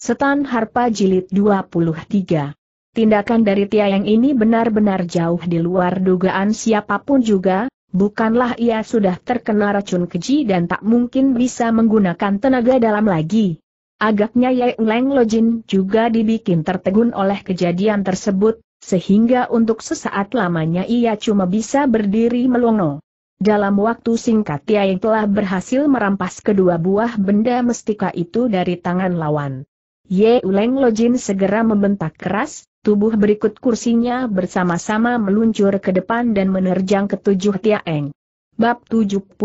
Setan Harpa Jilid 23 Tindakan dari Tia yang ini benar-benar jauh di luar dugaan siapapun juga, bukanlah ia sudah terkena racun keji dan tak mungkin bisa menggunakan tenaga dalam lagi. Agaknya Ye Leng Lojin juga dibikin tertegun oleh kejadian tersebut, sehingga untuk sesaat lamanya ia cuma bisa berdiri melongo. Dalam waktu singkat Tia yang telah berhasil merampas kedua buah benda mestika itu dari tangan lawan. Ye Uleng Lojin segera membentak keras, tubuh berikut kursinya bersama-sama meluncur ke depan dan menerjang ketujuh tiaeng. Bab 72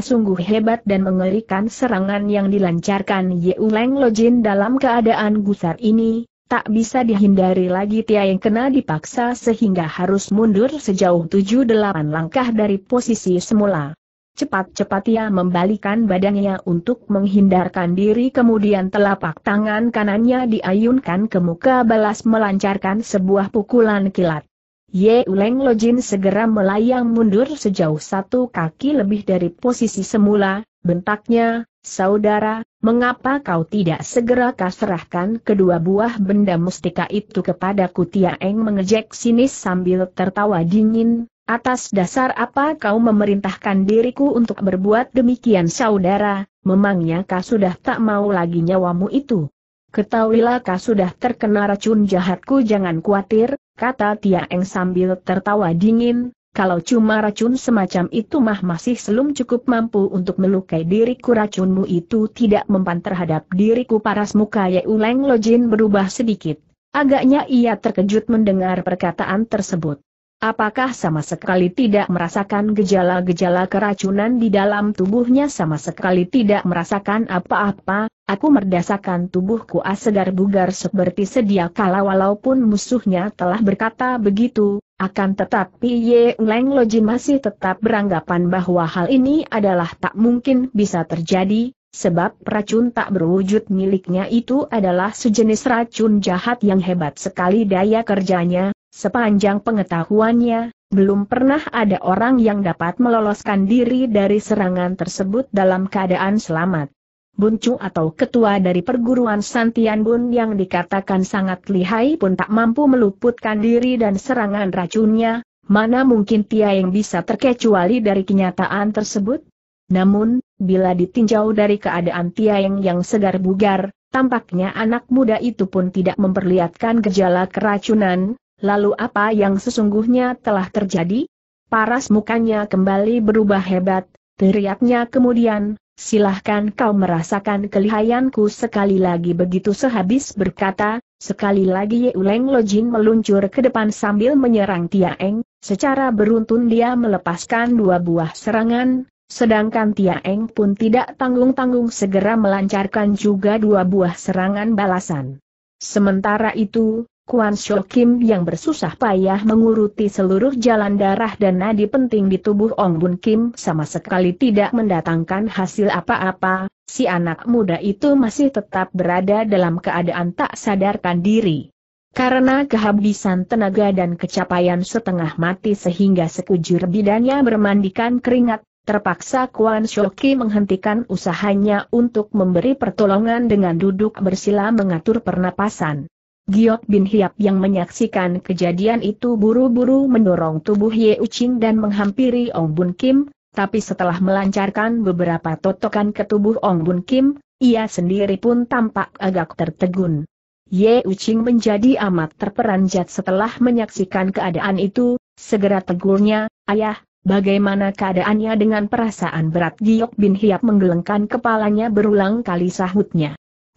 sungguh hebat dan mengerikan serangan yang dilancarkan Ye Uleng Lojin dalam keadaan gusar ini, tak bisa dihindari lagi tiaeng kena dipaksa sehingga harus mundur sejauh 7-8 langkah dari posisi semula. Cepat-cepat ia membalikan badannya untuk menghindarkan diri kemudian telapak tangan kanannya diayunkan ke muka balas melancarkan sebuah pukulan kilat. Ye Uleng Lojin segera melayang mundur sejauh satu kaki lebih dari posisi semula, bentaknya, saudara, mengapa kau tidak segera kaserahkan kedua buah benda mustika itu kepada Kutia Eng mengejek sinis sambil tertawa dingin, Atas dasar apa kau memerintahkan diriku untuk berbuat demikian saudara, memangnya kau sudah tak mau lagi nyawamu itu? Ketahuilah kau sudah terkena racun jahatku jangan khawatir, kata Tiaeng sambil tertawa dingin, kalau cuma racun semacam itu mah masih selum cukup mampu untuk melukai diriku racunmu itu tidak mempan terhadap diriku paras muka ya Uleng Lojin berubah sedikit. Agaknya ia terkejut mendengar perkataan tersebut. Apakah sama sekali tidak merasakan gejala-gejala keracunan di dalam tubuhnya sama sekali tidak merasakan apa-apa, aku merdasakan tubuhku ah, segar bugar seperti sedia kala walaupun musuhnya telah berkata begitu, akan tetapi Ye Leng Loji masih tetap beranggapan bahwa hal ini adalah tak mungkin bisa terjadi, Sebab racun tak berwujud miliknya itu adalah sejenis racun jahat yang hebat sekali daya kerjanya, Sepanjang pengetahuannya, belum pernah ada orang yang dapat meloloskan diri dari serangan tersebut dalam keadaan selamat. Buncu atau ketua dari perguruan Santian Bun yang dikatakan sangat lihai pun tak mampu meluputkan diri dan serangan racunnya, mana mungkin Tia yang bisa terkecuali dari kenyataan tersebut? Namun, bila ditinjau dari keadaan Tia yang yang segar bugar, tampaknya anak muda itu pun tidak memperlihatkan gejala keracunan, lalu apa yang sesungguhnya telah terjadi? Paras mukanya kembali berubah hebat, teriaknya kemudian, silahkan kau merasakan kelihayanku sekali lagi begitu sehabis berkata, sekali lagi Yeuleng Lojin meluncur ke depan sambil menyerang Tiaeng, secara beruntun dia melepaskan dua buah serangan, sedangkan Tiaeng pun tidak tanggung-tanggung segera melancarkan juga dua buah serangan balasan. Sementara itu, Kuan Shokim yang bersusah payah menguruti seluruh jalan darah dan nadi penting di tubuh Ong Bun Kim sama sekali tidak mendatangkan hasil apa-apa, si anak muda itu masih tetap berada dalam keadaan tak sadarkan diri. Karena kehabisan tenaga dan kecapaian setengah mati sehingga sekujur bidannya bermandikan keringat, Terpaksa Kuan Shoki menghentikan usahanya untuk memberi pertolongan dengan duduk bersila mengatur pernapasan. Giok Bin Hiap yang menyaksikan kejadian itu buru-buru mendorong tubuh Ye Ucing dan menghampiri Ong Bun Kim, tapi setelah melancarkan beberapa totokan ke tubuh Ong Bun Kim, ia sendiri pun tampak agak tertegun. Ye Ucing menjadi amat terperanjat setelah menyaksikan keadaan itu, segera tegurnya, ayah, bagaimana keadaannya dengan perasaan berat Giok Bin Hiap menggelengkan kepalanya berulang kali sahutnya.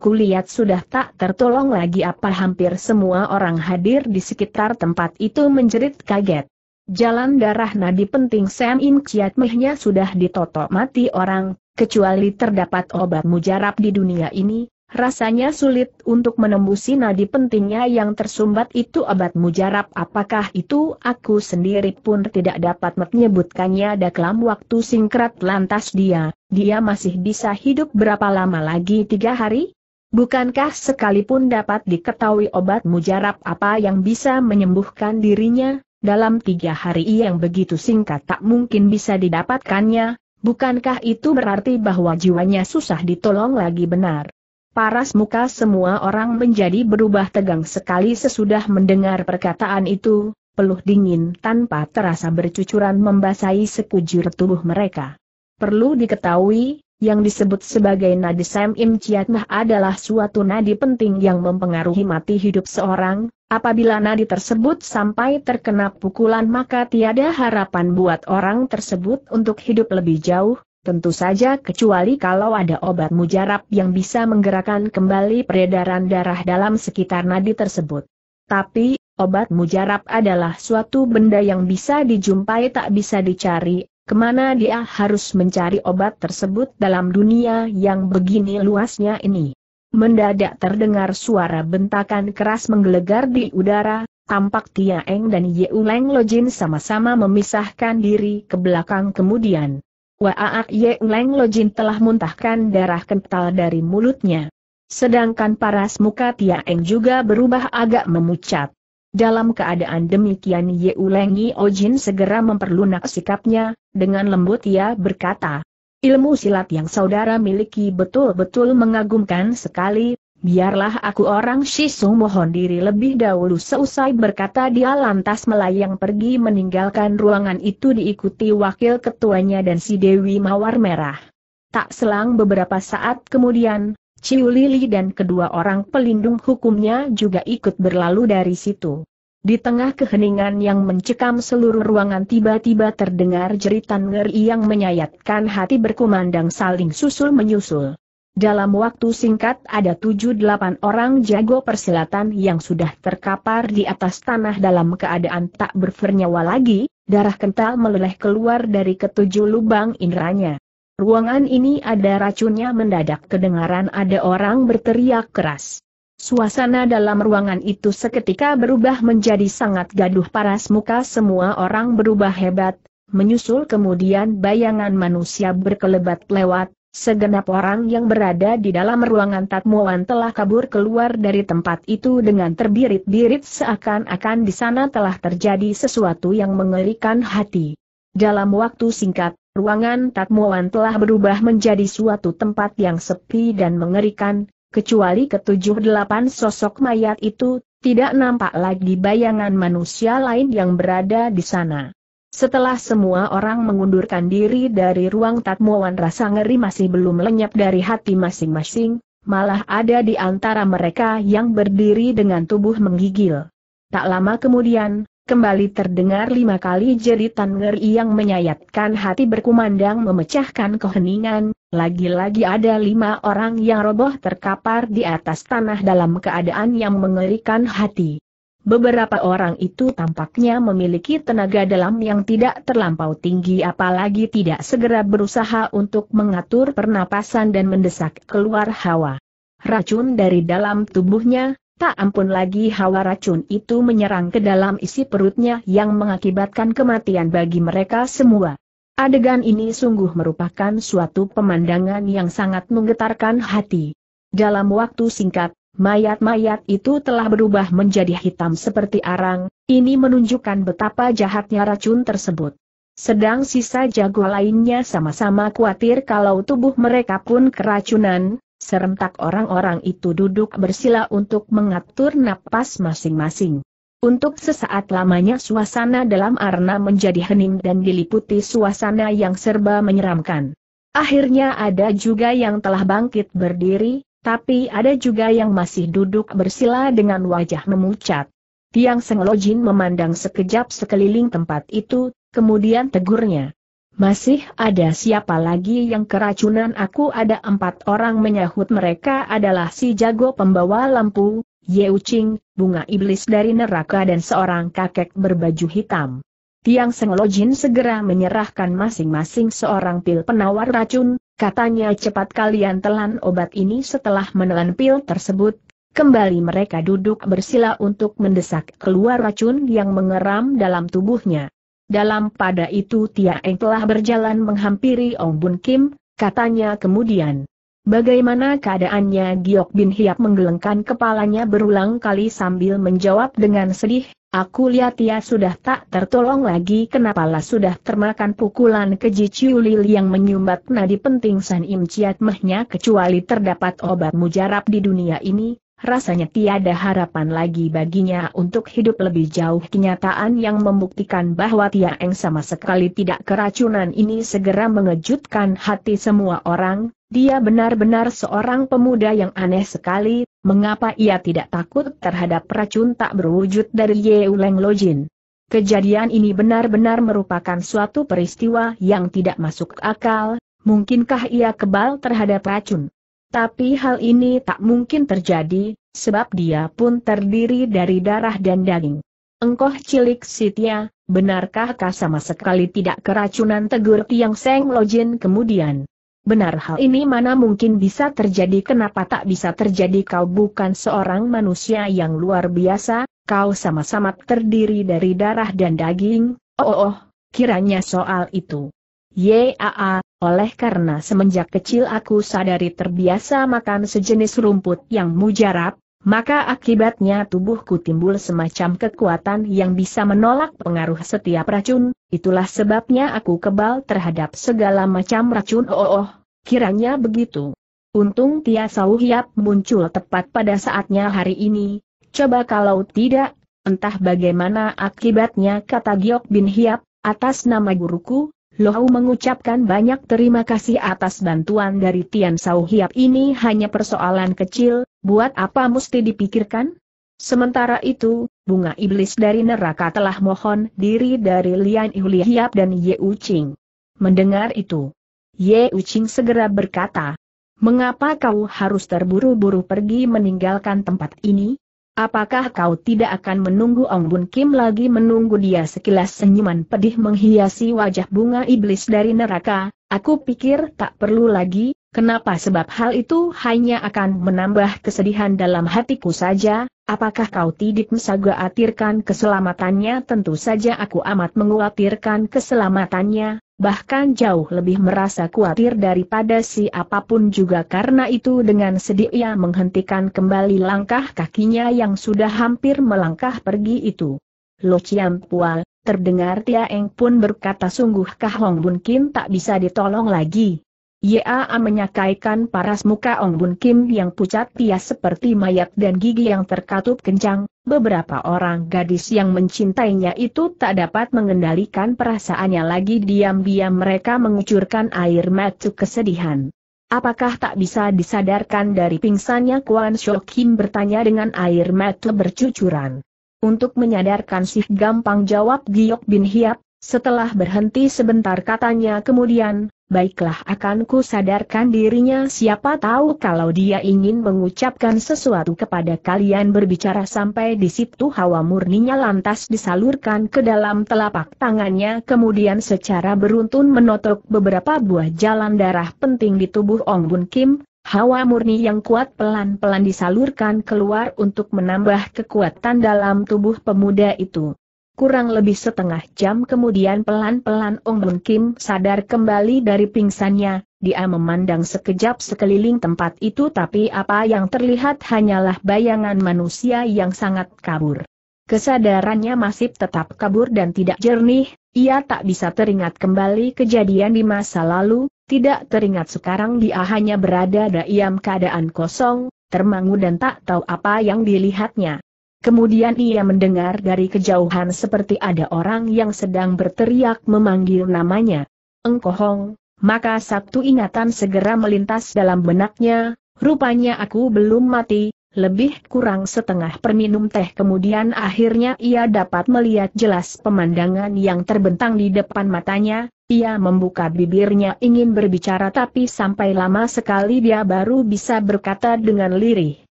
Aku lihat sudah tak tertolong lagi apa hampir semua orang hadir di sekitar tempat itu menjerit kaget. Jalan darah nadi penting Sam In Chiat Mehnya sudah ditotok mati orang, kecuali terdapat obat mujarab di dunia ini, rasanya sulit untuk menembusi nadi pentingnya yang tersumbat itu obat mujarab apakah itu aku sendiri pun tidak dapat menyebutkannya dalam waktu singkat lantas dia, dia masih bisa hidup berapa lama lagi tiga hari? Bukankah sekalipun dapat diketahui obat mujarab apa yang bisa menyembuhkan dirinya, dalam tiga hari yang begitu singkat tak mungkin bisa didapatkannya, bukankah itu berarti bahwa jiwanya susah ditolong lagi benar? Paras muka semua orang menjadi berubah tegang sekali sesudah mendengar perkataan itu, peluh dingin tanpa terasa bercucuran membasahi sekujur tubuh mereka. Perlu diketahui, yang disebut sebagai nadi Sam Im nah adalah suatu nadi penting yang mempengaruhi mati hidup seorang, apabila nadi tersebut sampai terkena pukulan maka tiada harapan buat orang tersebut untuk hidup lebih jauh, tentu saja kecuali kalau ada obat mujarab yang bisa menggerakkan kembali peredaran darah dalam sekitar nadi tersebut. Tapi, obat mujarab adalah suatu benda yang bisa dijumpai tak bisa dicari, kemana dia harus mencari obat tersebut dalam dunia yang begini luasnya ini. Mendadak terdengar suara bentakan keras menggelegar di udara, tampak Tia Eng dan Ye Yeuleng Lojin sama-sama memisahkan diri ke belakang kemudian. Ah, ah, Ye Yeuleng Lojin telah muntahkan darah kental dari mulutnya. Sedangkan paras muka Tia Eng juga berubah agak memucat. Dalam keadaan demikian Ye Yeulengi Ojin segera memperlunak sikapnya, dengan lembut ia berkata, Ilmu silat yang saudara miliki betul-betul mengagumkan sekali, biarlah aku orang Shisu mohon diri lebih dahulu seusai berkata dia lantas melayang pergi meninggalkan ruangan itu diikuti wakil ketuanya dan si Dewi Mawar Merah. Tak selang beberapa saat kemudian, Ciu Lili dan kedua orang pelindung hukumnya juga ikut berlalu dari situ. Di tengah keheningan yang mencekam seluruh ruangan tiba-tiba terdengar jeritan ngeri yang menyayatkan hati berkumandang saling susul-menyusul. Dalam waktu singkat ada 7-8 orang jago persilatan yang sudah terkapar di atas tanah dalam keadaan tak bernyawa lagi, darah kental meleleh keluar dari ketujuh lubang indranya. Ruangan ini ada racunnya mendadak kedengaran ada orang berteriak keras. Suasana dalam ruangan itu seketika berubah menjadi sangat gaduh paras muka semua orang berubah hebat, menyusul kemudian bayangan manusia berkelebat lewat, segenap orang yang berada di dalam ruangan Tatmuan telah kabur keluar dari tempat itu dengan terbirit-birit seakan-akan di sana telah terjadi sesuatu yang mengerikan hati. Dalam waktu singkat, ruangan Tatmuan telah berubah menjadi suatu tempat yang sepi dan mengerikan, kecuali ketujuh delapan sosok mayat itu, tidak nampak lagi bayangan manusia lain yang berada di sana. Setelah semua orang mengundurkan diri dari ruang tatmuan rasa ngeri masih belum lenyap dari hati masing-masing, malah ada di antara mereka yang berdiri dengan tubuh menggigil. Tak lama kemudian, Kembali terdengar lima kali jeritan ngeri yang menyayatkan hati berkumandang memecahkan keheningan, lagi-lagi ada lima orang yang roboh terkapar di atas tanah dalam keadaan yang mengerikan hati. Beberapa orang itu tampaknya memiliki tenaga dalam yang tidak terlampau tinggi apalagi tidak segera berusaha untuk mengatur pernapasan dan mendesak keluar hawa. Racun dari dalam tubuhnya, Tak ampun lagi hawa racun itu menyerang ke dalam isi perutnya yang mengakibatkan kematian bagi mereka semua. Adegan ini sungguh merupakan suatu pemandangan yang sangat menggetarkan hati. Dalam waktu singkat, mayat-mayat itu telah berubah menjadi hitam seperti arang, ini menunjukkan betapa jahatnya racun tersebut. Sedang sisa jago lainnya sama-sama khawatir kalau tubuh mereka pun keracunan, Serentak orang-orang itu duduk bersila untuk mengatur napas masing-masing. Untuk sesaat lamanya suasana dalam arena menjadi hening dan diliputi suasana yang serba menyeramkan. Akhirnya ada juga yang telah bangkit berdiri, tapi ada juga yang masih duduk bersila dengan wajah memucat. Tiang Senglojin memandang sekejap sekeliling tempat itu, kemudian tegurnya. Masih ada siapa lagi yang keracunan aku ada empat orang menyahut mereka adalah si jago pembawa lampu, Ye Uching, bunga iblis dari neraka dan seorang kakek berbaju hitam. Tiang Seng Senglojin segera menyerahkan masing-masing seorang pil penawar racun, katanya cepat kalian telan obat ini setelah menelan pil tersebut, Kembali mereka duduk bersila untuk mendesak keluar racun yang mengeram dalam tubuhnya. Dalam pada itu Tia Eng telah berjalan menghampiri Ong Bun Kim, katanya kemudian. Bagaimana keadaannya Giok Bin Hiap menggelengkan kepalanya berulang kali sambil menjawab dengan sedih, Aku lihat ia sudah tak tertolong lagi kenapalah sudah termakan pukulan keji Ciulil yang menyumbat nadi penting San Im Ciat Mehnya kecuali terdapat obat mujarab di dunia ini, rasanya tiada harapan lagi baginya untuk hidup lebih jauh. Kenyataan yang membuktikan bahwa Tia Eng sama sekali tidak keracunan ini segera mengejutkan hati semua orang, dia benar-benar seorang pemuda yang aneh sekali, mengapa ia tidak takut terhadap racun tak berwujud dari Yeuleng Lojin. Kejadian ini benar-benar merupakan suatu peristiwa yang tidak masuk akal, mungkinkah ia kebal terhadap racun? Tapi hal ini tak mungkin terjadi, sebab dia pun terdiri dari darah dan daging. Engkoh cilik Sitia, benarkah kau sama sekali tidak keracunan tegur Tiang Seng Lojin kemudian? Benar hal ini mana mungkin bisa terjadi kenapa tak bisa terjadi kau bukan seorang manusia yang luar biasa, kau sama-sama terdiri dari darah dan daging, oh, oh, oh kiranya soal itu. Yaa, oleh karena semenjak kecil aku sadari terbiasa makan sejenis rumput yang mujarab, maka akibatnya tubuhku timbul semacam kekuatan yang bisa menolak pengaruh setiap racun, itulah sebabnya aku kebal terhadap segala macam racun oh oh, oh kiranya begitu. Untung Tia Sauhyap muncul tepat pada saatnya hari ini, coba kalau tidak, entah bagaimana akibatnya kata Giok Bin Hiap, atas nama guruku, Lohau mengucapkan banyak terima kasih atas bantuan dari Tian Sau Hiap ini hanya persoalan kecil, buat apa mesti dipikirkan? Sementara itu, bunga iblis dari neraka telah mohon diri dari Lian Yuli Hiap dan Ye Ucing. Mendengar itu, Ye Ucing segera berkata, Mengapa kau harus terburu-buru pergi meninggalkan tempat ini? Apakah kau tidak akan menunggu Ong Bun Kim lagi menunggu dia sekilas senyuman pedih menghiasi wajah bunga iblis dari neraka, aku pikir tak perlu lagi, kenapa sebab hal itu hanya akan menambah kesedihan dalam hatiku saja, apakah kau tidak mesaga atirkan keselamatannya tentu saja aku amat menguatirkan keselamatannya, bahkan jauh lebih merasa khawatir daripada si apapun juga karena itu dengan sedih ia menghentikan kembali langkah kakinya yang sudah hampir melangkah pergi itu. Lo Chiam Pual, terdengar Tia Eng pun berkata sungguh Kahong Hong Bun Kim tak bisa ditolong lagi. Yaa menyakaikan paras muka Ong Bun Kim yang pucat pias seperti mayat dan gigi yang terkatup kencang, beberapa orang gadis yang mencintainya itu tak dapat mengendalikan perasaannya lagi diam-diam mereka mengucurkan air mata kesedihan. Apakah tak bisa disadarkan dari pingsannya Kuan Shou Kim bertanya dengan air mata bercucuran. Untuk menyadarkan sih gampang jawab Giok Bin Hiap, setelah berhenti sebentar katanya kemudian, baiklah akan ku sadarkan dirinya siapa tahu kalau dia ingin mengucapkan sesuatu kepada kalian berbicara sampai di situ hawa murninya lantas disalurkan ke dalam telapak tangannya kemudian secara beruntun menotok beberapa buah jalan darah penting di tubuh Ong Bun Kim, Hawa murni yang kuat pelan-pelan disalurkan keluar untuk menambah kekuatan dalam tubuh pemuda itu. Kurang lebih setengah jam kemudian pelan-pelan Ong Hun Kim sadar kembali dari pingsannya, dia memandang sekejap sekeliling tempat itu tapi apa yang terlihat hanyalah bayangan manusia yang sangat kabur. Kesadarannya masih tetap kabur dan tidak jernih, ia tak bisa teringat kembali kejadian di masa lalu, tidak teringat sekarang dia hanya berada dalam keadaan kosong, termangu dan tak tahu apa yang dilihatnya. Kemudian ia mendengar dari kejauhan seperti ada orang yang sedang berteriak memanggil namanya. Engkohong, maka satu ingatan segera melintas dalam benaknya, rupanya aku belum mati, lebih kurang setengah perminum teh kemudian akhirnya ia dapat melihat jelas pemandangan yang terbentang di depan matanya, ia membuka bibirnya ingin berbicara tapi sampai lama sekali dia baru bisa berkata dengan lirih.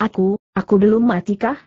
Aku, aku belum matikah?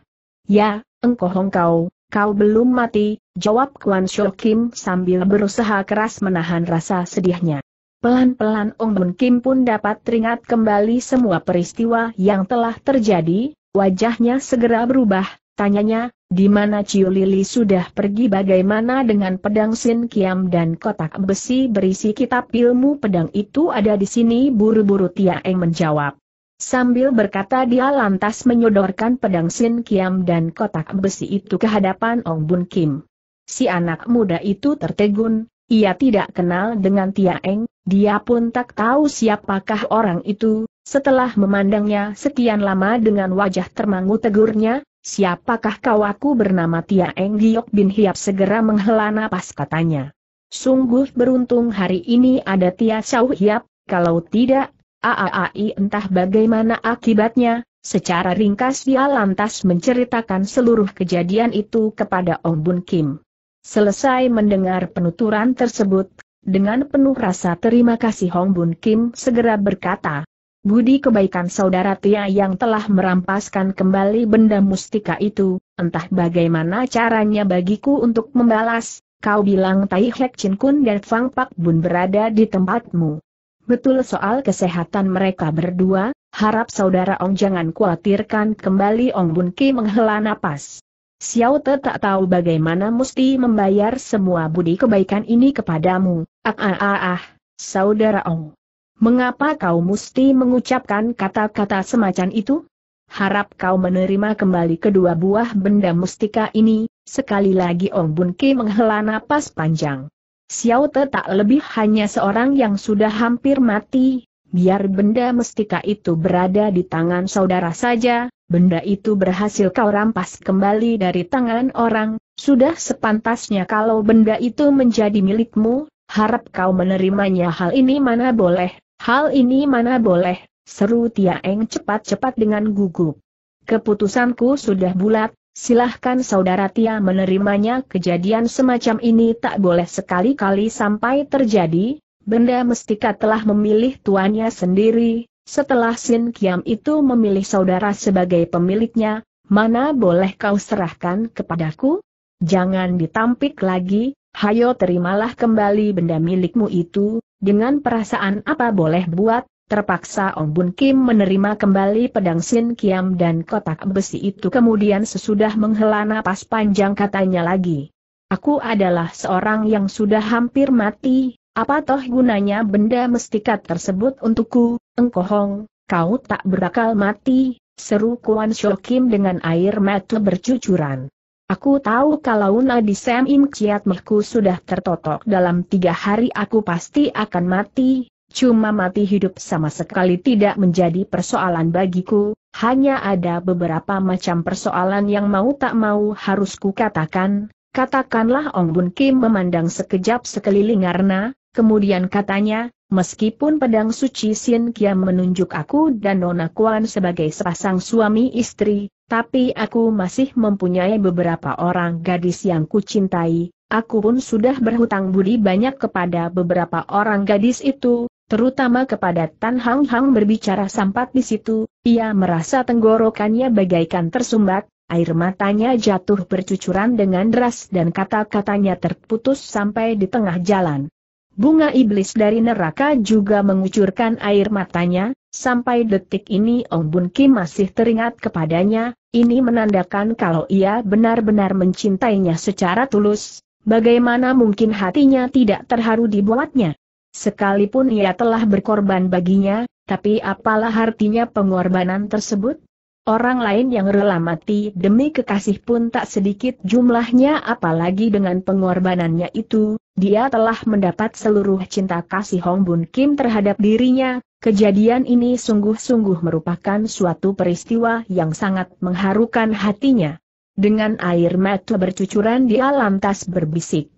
Ya, engkau hongkau, kau belum mati, jawab Kuan Shou Kim sambil berusaha keras menahan rasa sedihnya. Pelan-pelan Ong Bun Kim pun dapat teringat kembali semua peristiwa yang telah terjadi, wajahnya segera berubah, tanyanya, di mana Ciu Lili sudah pergi bagaimana dengan pedang Sin Kiam dan kotak besi berisi kitab ilmu pedang itu ada di sini buru-buru Tia Eng menjawab. Sambil berkata dia lantas menyodorkan pedang Sin Kiam dan kotak besi itu ke hadapan Ong Bun Kim. Si anak muda itu tertegun, ia tidak kenal dengan Tia Eng, dia pun tak tahu siapakah orang itu, setelah memandangnya sekian lama dengan wajah termangu tegurnya, siapakah kau aku bernama Tia Eng Giok Bin Hiap segera menghela napas katanya. Sungguh beruntung hari ini ada Tia Chau Hiap, kalau tidak Aai entah bagaimana akibatnya, secara ringkas dia lantas menceritakan seluruh kejadian itu kepada Ong Bun Kim. Selesai mendengar penuturan tersebut, dengan penuh rasa terima kasih Hong Bun Kim segera berkata, Budi kebaikan saudara Tia yang telah merampaskan kembali benda mustika itu, entah bagaimana caranya bagiku untuk membalas, kau bilang Tai Hek Chin Kun dan Fang Pak Bun berada di tempatmu. Betul soal kesehatan mereka berdua, harap saudara Ong jangan khawatirkan kembali Ong Bun Ki menghela napas. Xiao Te tak tahu bagaimana mesti membayar semua budi kebaikan ini kepadamu, ah ah ah, ah saudara Ong. Mengapa kau mesti mengucapkan kata-kata semacam itu? Harap kau menerima kembali kedua buah benda mustika ini, sekali lagi Ong Bun Ki menghela napas panjang. Xiao Te tak lebih hanya seorang yang sudah hampir mati, biar benda mestika itu berada di tangan saudara saja, benda itu berhasil kau rampas kembali dari tangan orang, sudah sepantasnya kalau benda itu menjadi milikmu, harap kau menerimanya hal ini mana boleh, hal ini mana boleh, seru Tia Eng cepat-cepat dengan gugup. Keputusanku sudah bulat, Silahkan saudara Tia menerimanya kejadian semacam ini tak boleh sekali-kali sampai terjadi, benda mestika telah memilih tuannya sendiri, setelah Sin Kiam itu memilih saudara sebagai pemiliknya, mana boleh kau serahkan kepadaku? Jangan ditampik lagi, hayo terimalah kembali benda milikmu itu, dengan perasaan apa boleh buat, Terpaksa Ong Bun Kim menerima kembali pedang Sin Kiam dan kotak besi itu kemudian sesudah menghela napas panjang katanya lagi. Aku adalah seorang yang sudah hampir mati, apa toh gunanya benda mestikat tersebut untukku, engkohong, kau tak berakal mati, seru Kuan Kim dengan air mata bercucuran. Aku tahu kalau nadi Sam Im Kiat Mehku sudah tertotok dalam tiga hari aku pasti akan mati, cuma mati hidup sama sekali tidak menjadi persoalan bagiku, hanya ada beberapa macam persoalan yang mau tak mau harus kukatakan, katakanlah Ong Bun Kim memandang sekejap sekeliling karena, kemudian katanya, Meskipun pedang suci Sin Kiam menunjuk aku dan Nona Kuan sebagai sepasang suami istri, tapi aku masih mempunyai beberapa orang gadis yang kucintai, aku pun sudah berhutang budi banyak kepada beberapa orang gadis itu, terutama kepada Tan Hang Hang berbicara sampat di situ, ia merasa tenggorokannya bagaikan tersumbat, air matanya jatuh bercucuran dengan deras dan kata-katanya terputus sampai di tengah jalan. Bunga iblis dari neraka juga mengucurkan air matanya, sampai detik ini Ong Bun Kim masih teringat kepadanya, ini menandakan kalau ia benar-benar mencintainya secara tulus, bagaimana mungkin hatinya tidak terharu dibuatnya. Sekalipun ia telah berkorban baginya, tapi apalah artinya pengorbanan tersebut? Orang lain yang rela mati demi kekasih pun tak sedikit jumlahnya apalagi dengan pengorbanannya itu, dia telah mendapat seluruh cinta kasih Hong Bun Kim terhadap dirinya, kejadian ini sungguh-sungguh merupakan suatu peristiwa yang sangat mengharukan hatinya. Dengan air mata bercucuran dia lantas berbisik.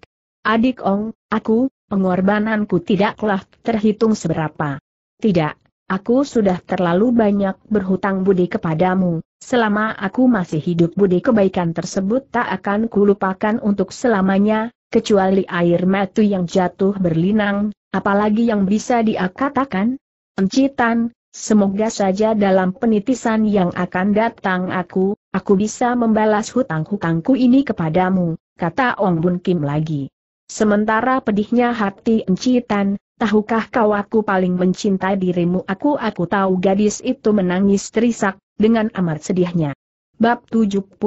Adik Ong, aku, pengorbananku tidaklah terhitung seberapa. Tidak, aku sudah terlalu banyak berhutang budi kepadamu, selama aku masih hidup budi kebaikan tersebut tak akan kulupakan untuk selamanya, kecuali air mata yang jatuh berlinang, apalagi yang bisa diakatakan? katakan? Encitan, semoga saja dalam penitisan yang akan datang aku, aku bisa membalas hutang-hutangku ini kepadamu, kata Ong Bun Kim lagi. Sementara pedihnya hati encitan, tahukah kau aku paling mencintai dirimu aku aku tahu gadis itu menangis terisak, dengan amat sedihnya. Bab 73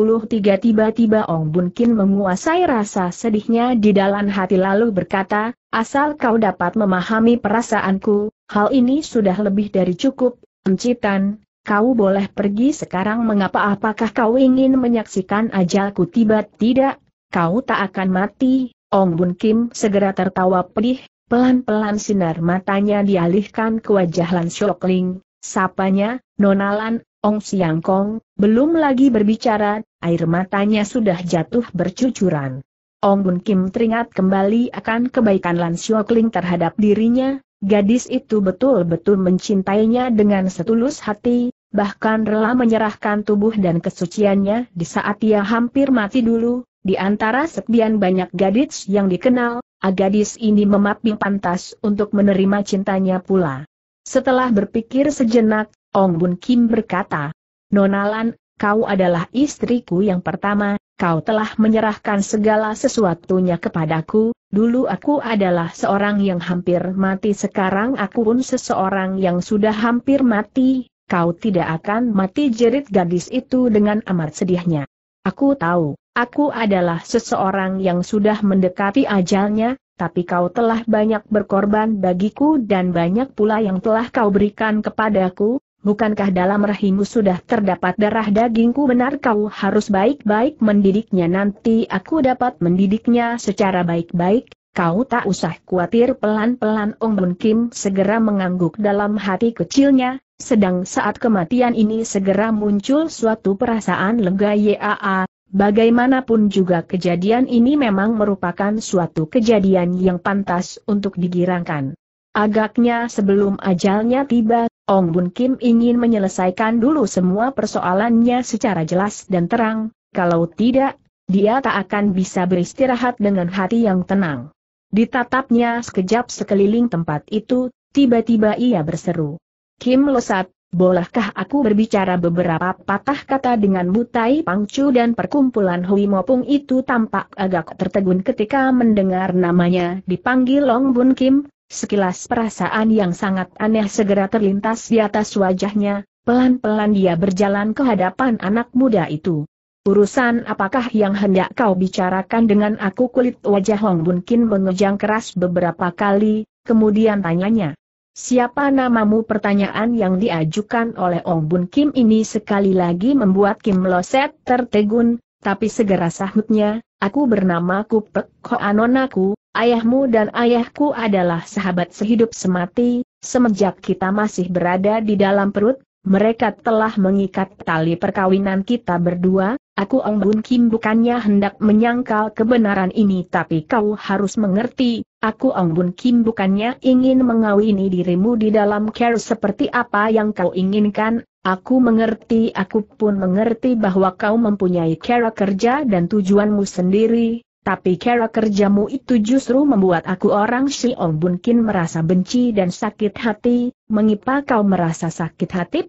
tiba-tiba Ong Bun Kin menguasai rasa sedihnya di dalam hati lalu berkata, asal kau dapat memahami perasaanku, hal ini sudah lebih dari cukup, encitan, kau boleh pergi sekarang mengapa apakah kau ingin menyaksikan ajalku tiba tidak, kau tak akan mati, Ong Bun Kim segera tertawa pedih, pelan-pelan sinar matanya dialihkan ke wajah Lan Siok Ling, sapanya, lan, Ong Siang Kong, belum lagi berbicara, air matanya sudah jatuh bercucuran. Ong Bun Kim teringat kembali akan kebaikan Lan Ling terhadap dirinya, gadis itu betul-betul mencintainya dengan setulus hati, bahkan rela menyerahkan tubuh dan kesuciannya di saat ia hampir mati dulu, di antara sekian banyak gadis yang dikenal, agadis ini memapi pantas untuk menerima cintanya pula. Setelah berpikir sejenak, Ong Bun Kim berkata, Nonalan, kau adalah istriku yang pertama, kau telah menyerahkan segala sesuatunya kepadaku, dulu aku adalah seorang yang hampir mati sekarang aku pun seseorang yang sudah hampir mati, kau tidak akan mati jerit gadis itu dengan amat sedihnya. Aku tahu. Aku adalah seseorang yang sudah mendekati ajalnya, tapi kau telah banyak berkorban bagiku dan banyak pula yang telah kau berikan kepadaku, bukankah dalam rahimu sudah terdapat darah dagingku benar kau harus baik-baik mendidiknya nanti aku dapat mendidiknya secara baik-baik, kau tak usah khawatir pelan-pelan Ong Bun Kim segera mengangguk dalam hati kecilnya, sedang saat kematian ini segera muncul suatu perasaan lega yaa, Bagaimanapun juga kejadian ini memang merupakan suatu kejadian yang pantas untuk digirangkan. Agaknya sebelum ajalnya tiba, Ong Bun Kim ingin menyelesaikan dulu semua persoalannya secara jelas dan terang, kalau tidak, dia tak akan bisa beristirahat dengan hati yang tenang. Ditatapnya sekejap sekeliling tempat itu, tiba-tiba ia berseru. Kim Losat, Bolehkah aku berbicara beberapa patah kata dengan Mutai Pangcu dan perkumpulan Hui Mopung itu tampak agak tertegun ketika mendengar namanya dipanggil Long Bun Kim, sekilas perasaan yang sangat aneh segera terlintas di atas wajahnya, pelan-pelan dia berjalan ke hadapan anak muda itu. Urusan apakah yang hendak kau bicarakan dengan aku kulit wajah Long Bun Kim mengejang keras beberapa kali, kemudian tanyanya. Siapa namamu pertanyaan yang diajukan oleh Ong Bun Kim ini sekali lagi membuat Kim Lo Set tertegun, tapi segera sahutnya, aku bernama Kupek Ko anonaku? ayahmu dan ayahku adalah sahabat sehidup semati, semenjak kita masih berada di dalam perut, mereka telah mengikat tali perkawinan kita berdua, Aku Ong Bun Kim bukannya hendak menyangkal kebenaran ini tapi kau harus mengerti, aku Ong Bun Kim bukannya ingin mengawini dirimu di dalam care seperti apa yang kau inginkan, aku mengerti aku pun mengerti bahwa kau mempunyai cara kerja dan tujuanmu sendiri, tapi cara kerjamu itu justru membuat aku orang si Ong Bun Kim merasa benci dan sakit hati, mengipa kau merasa sakit hati,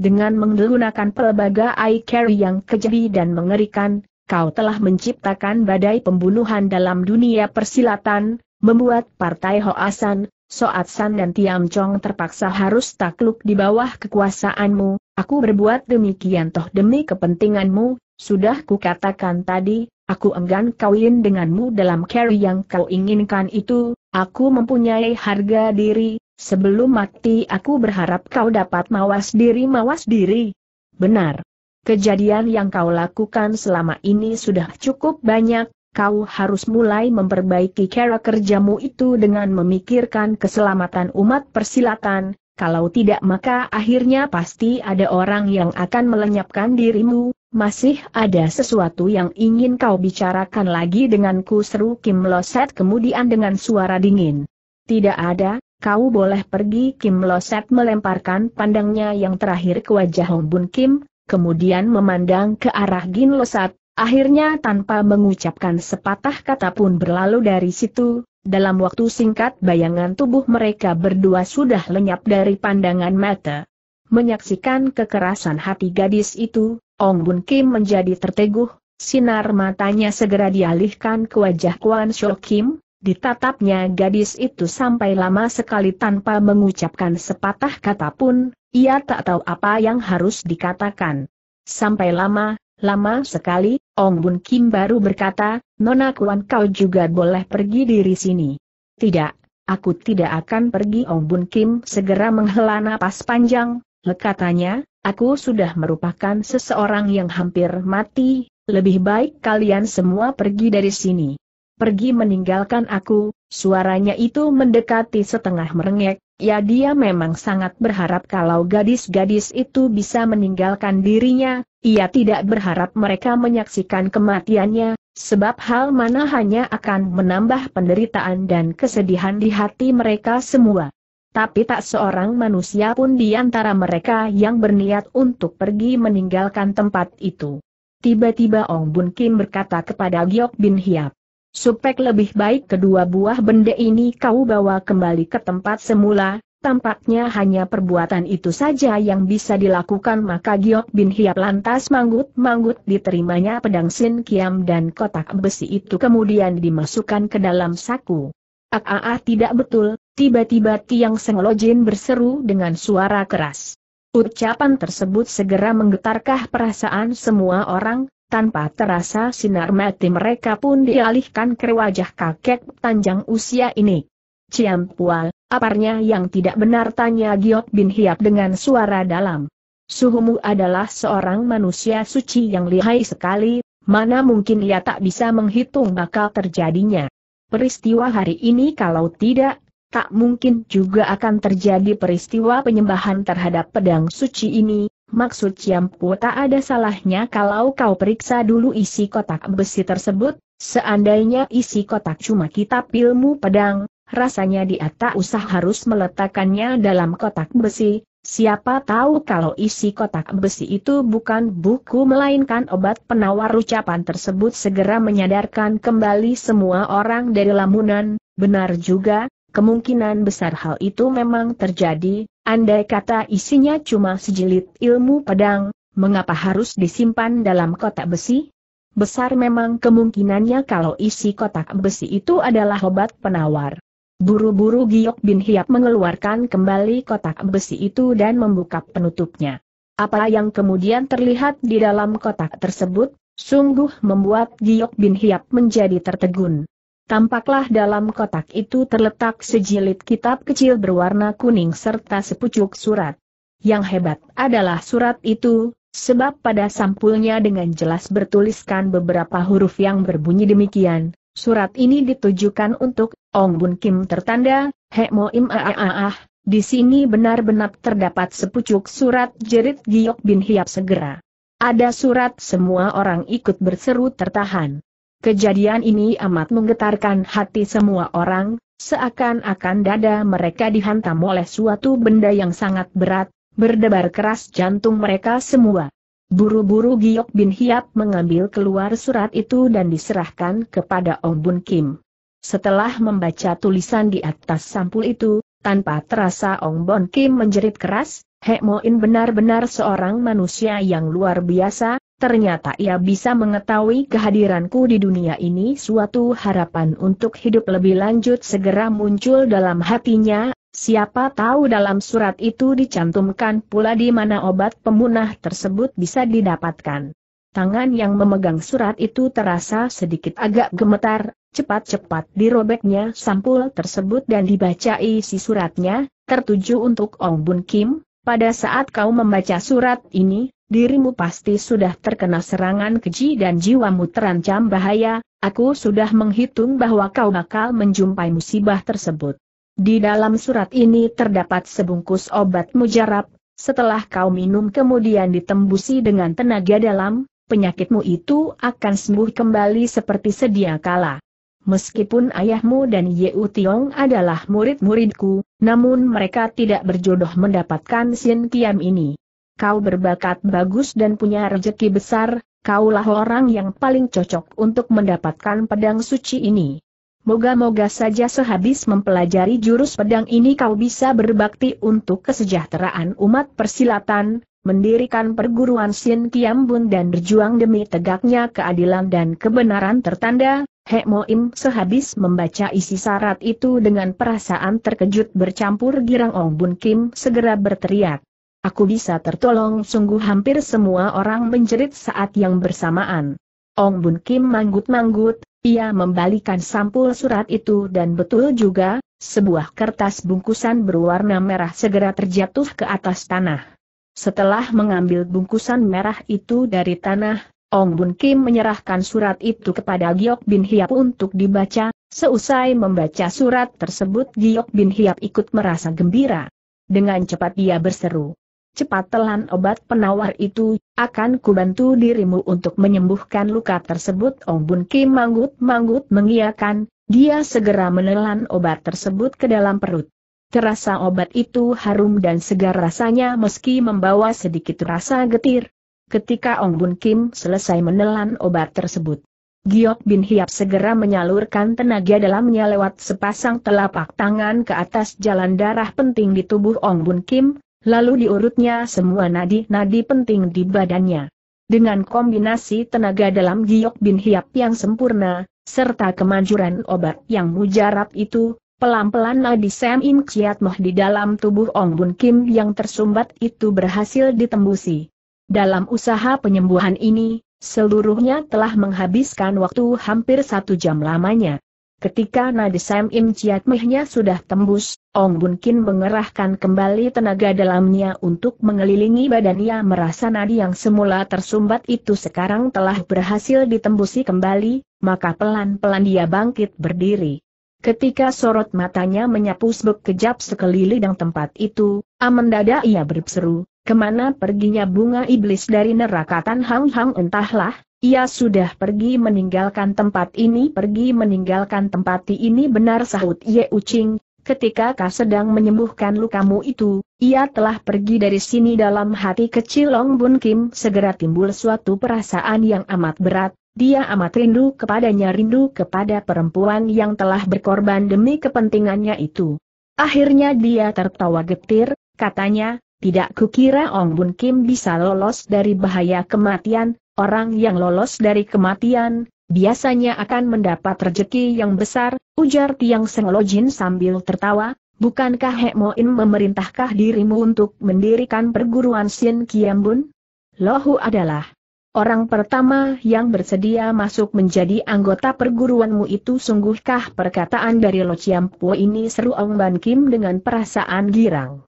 dengan menggunakan pelbaga air carry yang keji dan mengerikan, kau telah menciptakan badai pembunuhan dalam dunia persilatan, membuat partai Hoasan, Soat dan Tiam Chong terpaksa harus takluk di bawah kekuasaanmu, aku berbuat demikian toh demi kepentinganmu, sudah kukatakan tadi, aku enggan kawin denganmu dalam carry yang kau inginkan itu, aku mempunyai harga diri, Sebelum mati aku berharap kau dapat mawas diri mawas diri. Benar. Kejadian yang kau lakukan selama ini sudah cukup banyak, kau harus mulai memperbaiki cara kerjamu itu dengan memikirkan keselamatan umat persilatan, kalau tidak maka akhirnya pasti ada orang yang akan melenyapkan dirimu, masih ada sesuatu yang ingin kau bicarakan lagi denganku seru Kim Loset kemudian dengan suara dingin. Tidak ada, Kau boleh pergi Kim Loset melemparkan pandangnya yang terakhir ke wajah Hong Bun Kim, kemudian memandang ke arah Gin Losat, akhirnya tanpa mengucapkan sepatah kata pun berlalu dari situ, dalam waktu singkat bayangan tubuh mereka berdua sudah lenyap dari pandangan mata. Menyaksikan kekerasan hati gadis itu, Ong Bun Kim menjadi terteguh, sinar matanya segera dialihkan ke wajah Kwan Shou Kim, Ditatapnya gadis itu sampai lama sekali tanpa mengucapkan sepatah kata pun, ia tak tahu apa yang harus dikatakan. Sampai lama, lama sekali, Ong Bun Kim baru berkata, Nona Kuan kau juga boleh pergi dari sini. Tidak, aku tidak akan pergi Ong Bun Kim segera menghela napas panjang, lekatanya, aku sudah merupakan seseorang yang hampir mati, lebih baik kalian semua pergi dari sini pergi meninggalkan aku, suaranya itu mendekati setengah merengek, ya dia memang sangat berharap kalau gadis-gadis itu bisa meninggalkan dirinya, ia tidak berharap mereka menyaksikan kematiannya, sebab hal mana hanya akan menambah penderitaan dan kesedihan di hati mereka semua. Tapi tak seorang manusia pun di antara mereka yang berniat untuk pergi meninggalkan tempat itu. Tiba-tiba Ong Bun Kim berkata kepada Giok Bin Hiap. Supek lebih baik kedua buah benda ini kau bawa kembali ke tempat semula, tampaknya hanya perbuatan itu saja yang bisa dilakukan maka Giok Bin Hiap lantas manggut-manggut diterimanya pedang Sin Kiam dan kotak besi itu kemudian dimasukkan ke dalam saku. ah, ah, ah tidak betul, tiba-tiba Tiang Seng Senglojin berseru dengan suara keras. Ucapan tersebut segera menggetarkah perasaan semua orang, tanpa terasa sinar mati mereka pun dialihkan ke wajah kakek panjang usia ini. Ciampual, aparnya yang tidak benar tanya Giot Bin Hiap dengan suara dalam. Suhumu adalah seorang manusia suci yang lihai sekali, mana mungkin ia tak bisa menghitung bakal terjadinya. Peristiwa hari ini kalau tidak, tak mungkin juga akan terjadi peristiwa penyembahan terhadap pedang suci ini, Maksud Ciampu tak ada salahnya kalau kau periksa dulu isi kotak besi tersebut, seandainya isi kotak cuma kitab ilmu pedang, rasanya dia tak usah harus meletakkannya dalam kotak besi, siapa tahu kalau isi kotak besi itu bukan buku melainkan obat penawar ucapan tersebut segera menyadarkan kembali semua orang dari lamunan, benar juga, Kemungkinan besar hal itu memang terjadi, andai kata isinya cuma sejilid ilmu pedang, mengapa harus disimpan dalam kotak besi? Besar memang kemungkinannya kalau isi kotak besi itu adalah obat penawar. Buru-buru Giok Bin Hiap mengeluarkan kembali kotak besi itu dan membuka penutupnya. Apa yang kemudian terlihat di dalam kotak tersebut, sungguh membuat Giok Bin Hiap menjadi tertegun. Tampaklah dalam kotak itu terletak sejilid kitab kecil berwarna kuning serta sepucuk surat. Yang hebat adalah surat itu, sebab pada sampulnya dengan jelas bertuliskan beberapa huruf yang berbunyi demikian. Surat ini ditujukan untuk Ong Bun Kim tertanda, Hek Mo Im Aaah, di sini benar-benar terdapat sepucuk surat jerit Giok Bin Hiap segera. Ada surat semua orang ikut berseru tertahan. Kejadian ini amat menggetarkan hati semua orang, seakan-akan dada mereka dihantam oleh suatu benda yang sangat berat, berdebar keras jantung mereka semua. Buru-buru Giok Bin Hiap mengambil keluar surat itu dan diserahkan kepada Om Bun Kim. Setelah membaca tulisan di atas sampul itu, tanpa terasa Ong Bon Kim menjerit keras, Hek Moin benar-benar seorang manusia yang luar biasa, Ternyata ia bisa mengetahui kehadiranku di dunia ini suatu harapan untuk hidup lebih lanjut segera muncul dalam hatinya, siapa tahu dalam surat itu dicantumkan pula di mana obat pemunah tersebut bisa didapatkan. Tangan yang memegang surat itu terasa sedikit agak gemetar, cepat-cepat dirobeknya sampul tersebut dan dibaca isi suratnya, tertuju untuk Ong Bun Kim, pada saat kau membaca surat ini, dirimu pasti sudah terkena serangan keji dan jiwamu terancam bahaya, aku sudah menghitung bahwa kau bakal menjumpai musibah tersebut. Di dalam surat ini terdapat sebungkus obat mujarab, setelah kau minum kemudian ditembusi dengan tenaga dalam, penyakitmu itu akan sembuh kembali seperti sedia kala. Meskipun ayahmu dan Yeu Tiong adalah murid-muridku, namun mereka tidak berjodoh mendapatkan Sin Kiam ini kau berbakat bagus dan punya rezeki besar, kaulah orang yang paling cocok untuk mendapatkan pedang suci ini. Moga-moga saja sehabis mempelajari jurus pedang ini kau bisa berbakti untuk kesejahteraan umat persilatan, mendirikan perguruan Sin Kiambun dan berjuang demi tegaknya keadilan dan kebenaran tertanda, Hek Moim sehabis membaca isi syarat itu dengan perasaan terkejut bercampur girang Ong Bun Kim segera berteriak. Aku bisa tertolong sungguh hampir semua orang menjerit saat yang bersamaan. Ong Bun Kim manggut-manggut, ia membalikan sampul surat itu dan betul juga, sebuah kertas bungkusan berwarna merah segera terjatuh ke atas tanah. Setelah mengambil bungkusan merah itu dari tanah, Ong Bun Kim menyerahkan surat itu kepada Giok Bin Hiap untuk dibaca, seusai membaca surat tersebut Giok Bin Hiap ikut merasa gembira. Dengan cepat dia berseru cepat telan obat penawar itu, akan kubantu dirimu untuk menyembuhkan luka tersebut. Ong Bun Kim manggut-manggut mengiakan, dia segera menelan obat tersebut ke dalam perut. Terasa obat itu harum dan segar rasanya meski membawa sedikit rasa getir. Ketika Ong Bun Kim selesai menelan obat tersebut, Giok Bin Hiap segera menyalurkan tenaga dalamnya lewat sepasang telapak tangan ke atas jalan darah penting di tubuh Ong Bun Kim, lalu diurutnya semua nadi-nadi penting di badannya. Dengan kombinasi tenaga dalam giok bin hiap yang sempurna, serta kemajuran obat yang mujarab itu, pelan-pelan nadi Sam Im Kiat Moh di dalam tubuh Ong Bun Kim yang tersumbat itu berhasil ditembusi. Dalam usaha penyembuhan ini, seluruhnya telah menghabiskan waktu hampir satu jam lamanya. Ketika Nadesam Im Chiat Mehnya sudah tembus, Ong Bun Kin mengerahkan kembali tenaga dalamnya untuk mengelilingi badan ia merasa nadi yang semula tersumbat itu sekarang telah berhasil ditembusi kembali, maka pelan-pelan dia bangkit berdiri. Ketika sorot matanya menyapu sekejap sekeliling tempat itu, amendada ia berseru, kemana perginya bunga iblis dari neraka Tan Hang Hang entahlah, ia sudah pergi meninggalkan tempat ini pergi meninggalkan tempat ini benar sahut Ye Ucing, ketika kau sedang menyembuhkan lukamu itu, ia telah pergi dari sini dalam hati kecil Long Bun Kim segera timbul suatu perasaan yang amat berat, dia amat rindu kepadanya rindu kepada perempuan yang telah berkorban demi kepentingannya itu. Akhirnya dia tertawa getir, katanya, tidak kukira Ong Bun Kim bisa lolos dari bahaya kematian, orang yang lolos dari kematian, biasanya akan mendapat rejeki yang besar, ujar Tiang Senglojin sambil tertawa, bukankah Moin memerintahkah dirimu untuk mendirikan perguruan Sin Kiambun? Lohu adalah orang pertama yang bersedia masuk menjadi anggota perguruanmu itu sungguhkah perkataan dari Lo Po ini seru Ong Ban Kim dengan perasaan girang.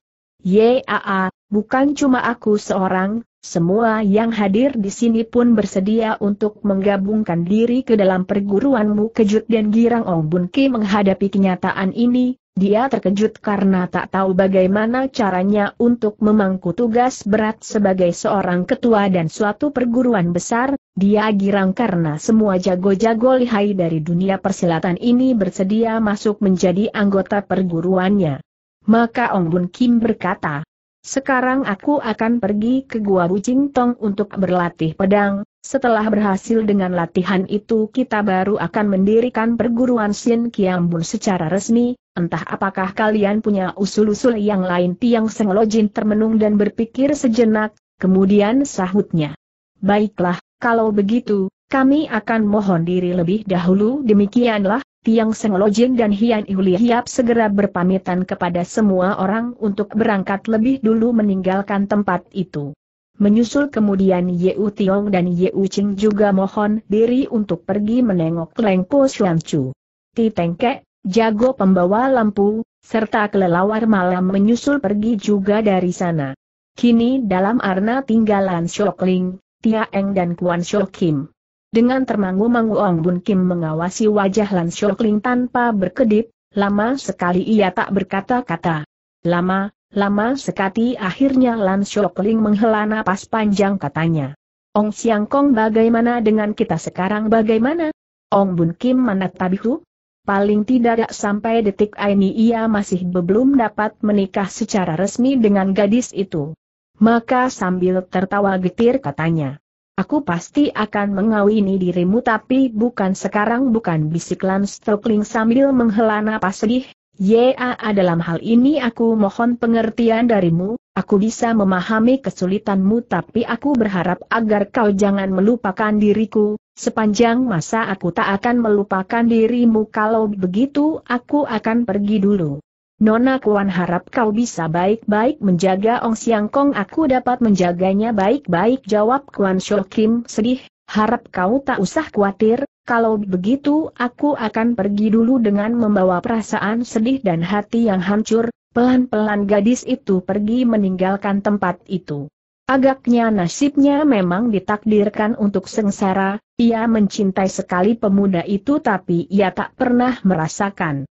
Yaa, bukan cuma aku seorang, semua yang hadir di sini pun bersedia untuk menggabungkan diri ke dalam perguruanmu kejut dan girang Ong Bun Ki menghadapi kenyataan ini, dia terkejut karena tak tahu bagaimana caranya untuk memangku tugas berat sebagai seorang ketua dan suatu perguruan besar, dia girang karena semua jago-jago lihai dari dunia persilatan ini bersedia masuk menjadi anggota perguruannya. Maka Ong Bun Kim berkata, sekarang aku akan pergi ke Gua Bucing Tong untuk berlatih pedang, setelah berhasil dengan latihan itu kita baru akan mendirikan perguruan Shin Kiambun secara resmi, entah apakah kalian punya usul-usul yang lain Tiang Seng Lojin termenung dan berpikir sejenak, kemudian sahutnya. Baiklah, kalau begitu, kami akan mohon diri lebih dahulu demikianlah, Tiang Seng dan Hian Ihuli segera berpamitan kepada semua orang untuk berangkat lebih dulu meninggalkan tempat itu. Menyusul kemudian Yeu Tiong dan Yeu Ching juga mohon diri untuk pergi menengok Lengko Shuangchu. Ti Tengke, jago pembawa lampu, serta kelelawar malam menyusul pergi juga dari sana. Kini dalam arna tinggalan Shokling, Tia Eng dan Kuan Shokim. Dengan termangu-mangu Ong Bun Kim mengawasi wajah Lan Ling tanpa berkedip, lama sekali ia tak berkata-kata. Lama, lama sekali akhirnya Lan Ling menghela napas panjang katanya. Ong Siang Kong bagaimana dengan kita sekarang bagaimana? Ong Bun Kim mana tabihu? Paling tidak sampai detik ini ia masih belum dapat menikah secara resmi dengan gadis itu. Maka sambil tertawa getir katanya. Aku pasti akan mengawini dirimu tapi bukan sekarang bukan bisik Stokling sambil menghela napas sedih. Ya, dalam hal ini aku mohon pengertian darimu, aku bisa memahami kesulitanmu tapi aku berharap agar kau jangan melupakan diriku, sepanjang masa aku tak akan melupakan dirimu kalau begitu aku akan pergi dulu. Nona Kuan harap kau bisa baik-baik menjaga Ong Siang Kong aku dapat menjaganya baik-baik jawab Kuan Shokim sedih, harap kau tak usah khawatir, kalau begitu aku akan pergi dulu dengan membawa perasaan sedih dan hati yang hancur, pelan-pelan gadis itu pergi meninggalkan tempat itu. Agaknya nasibnya memang ditakdirkan untuk sengsara, ia mencintai sekali pemuda itu tapi ia tak pernah merasakan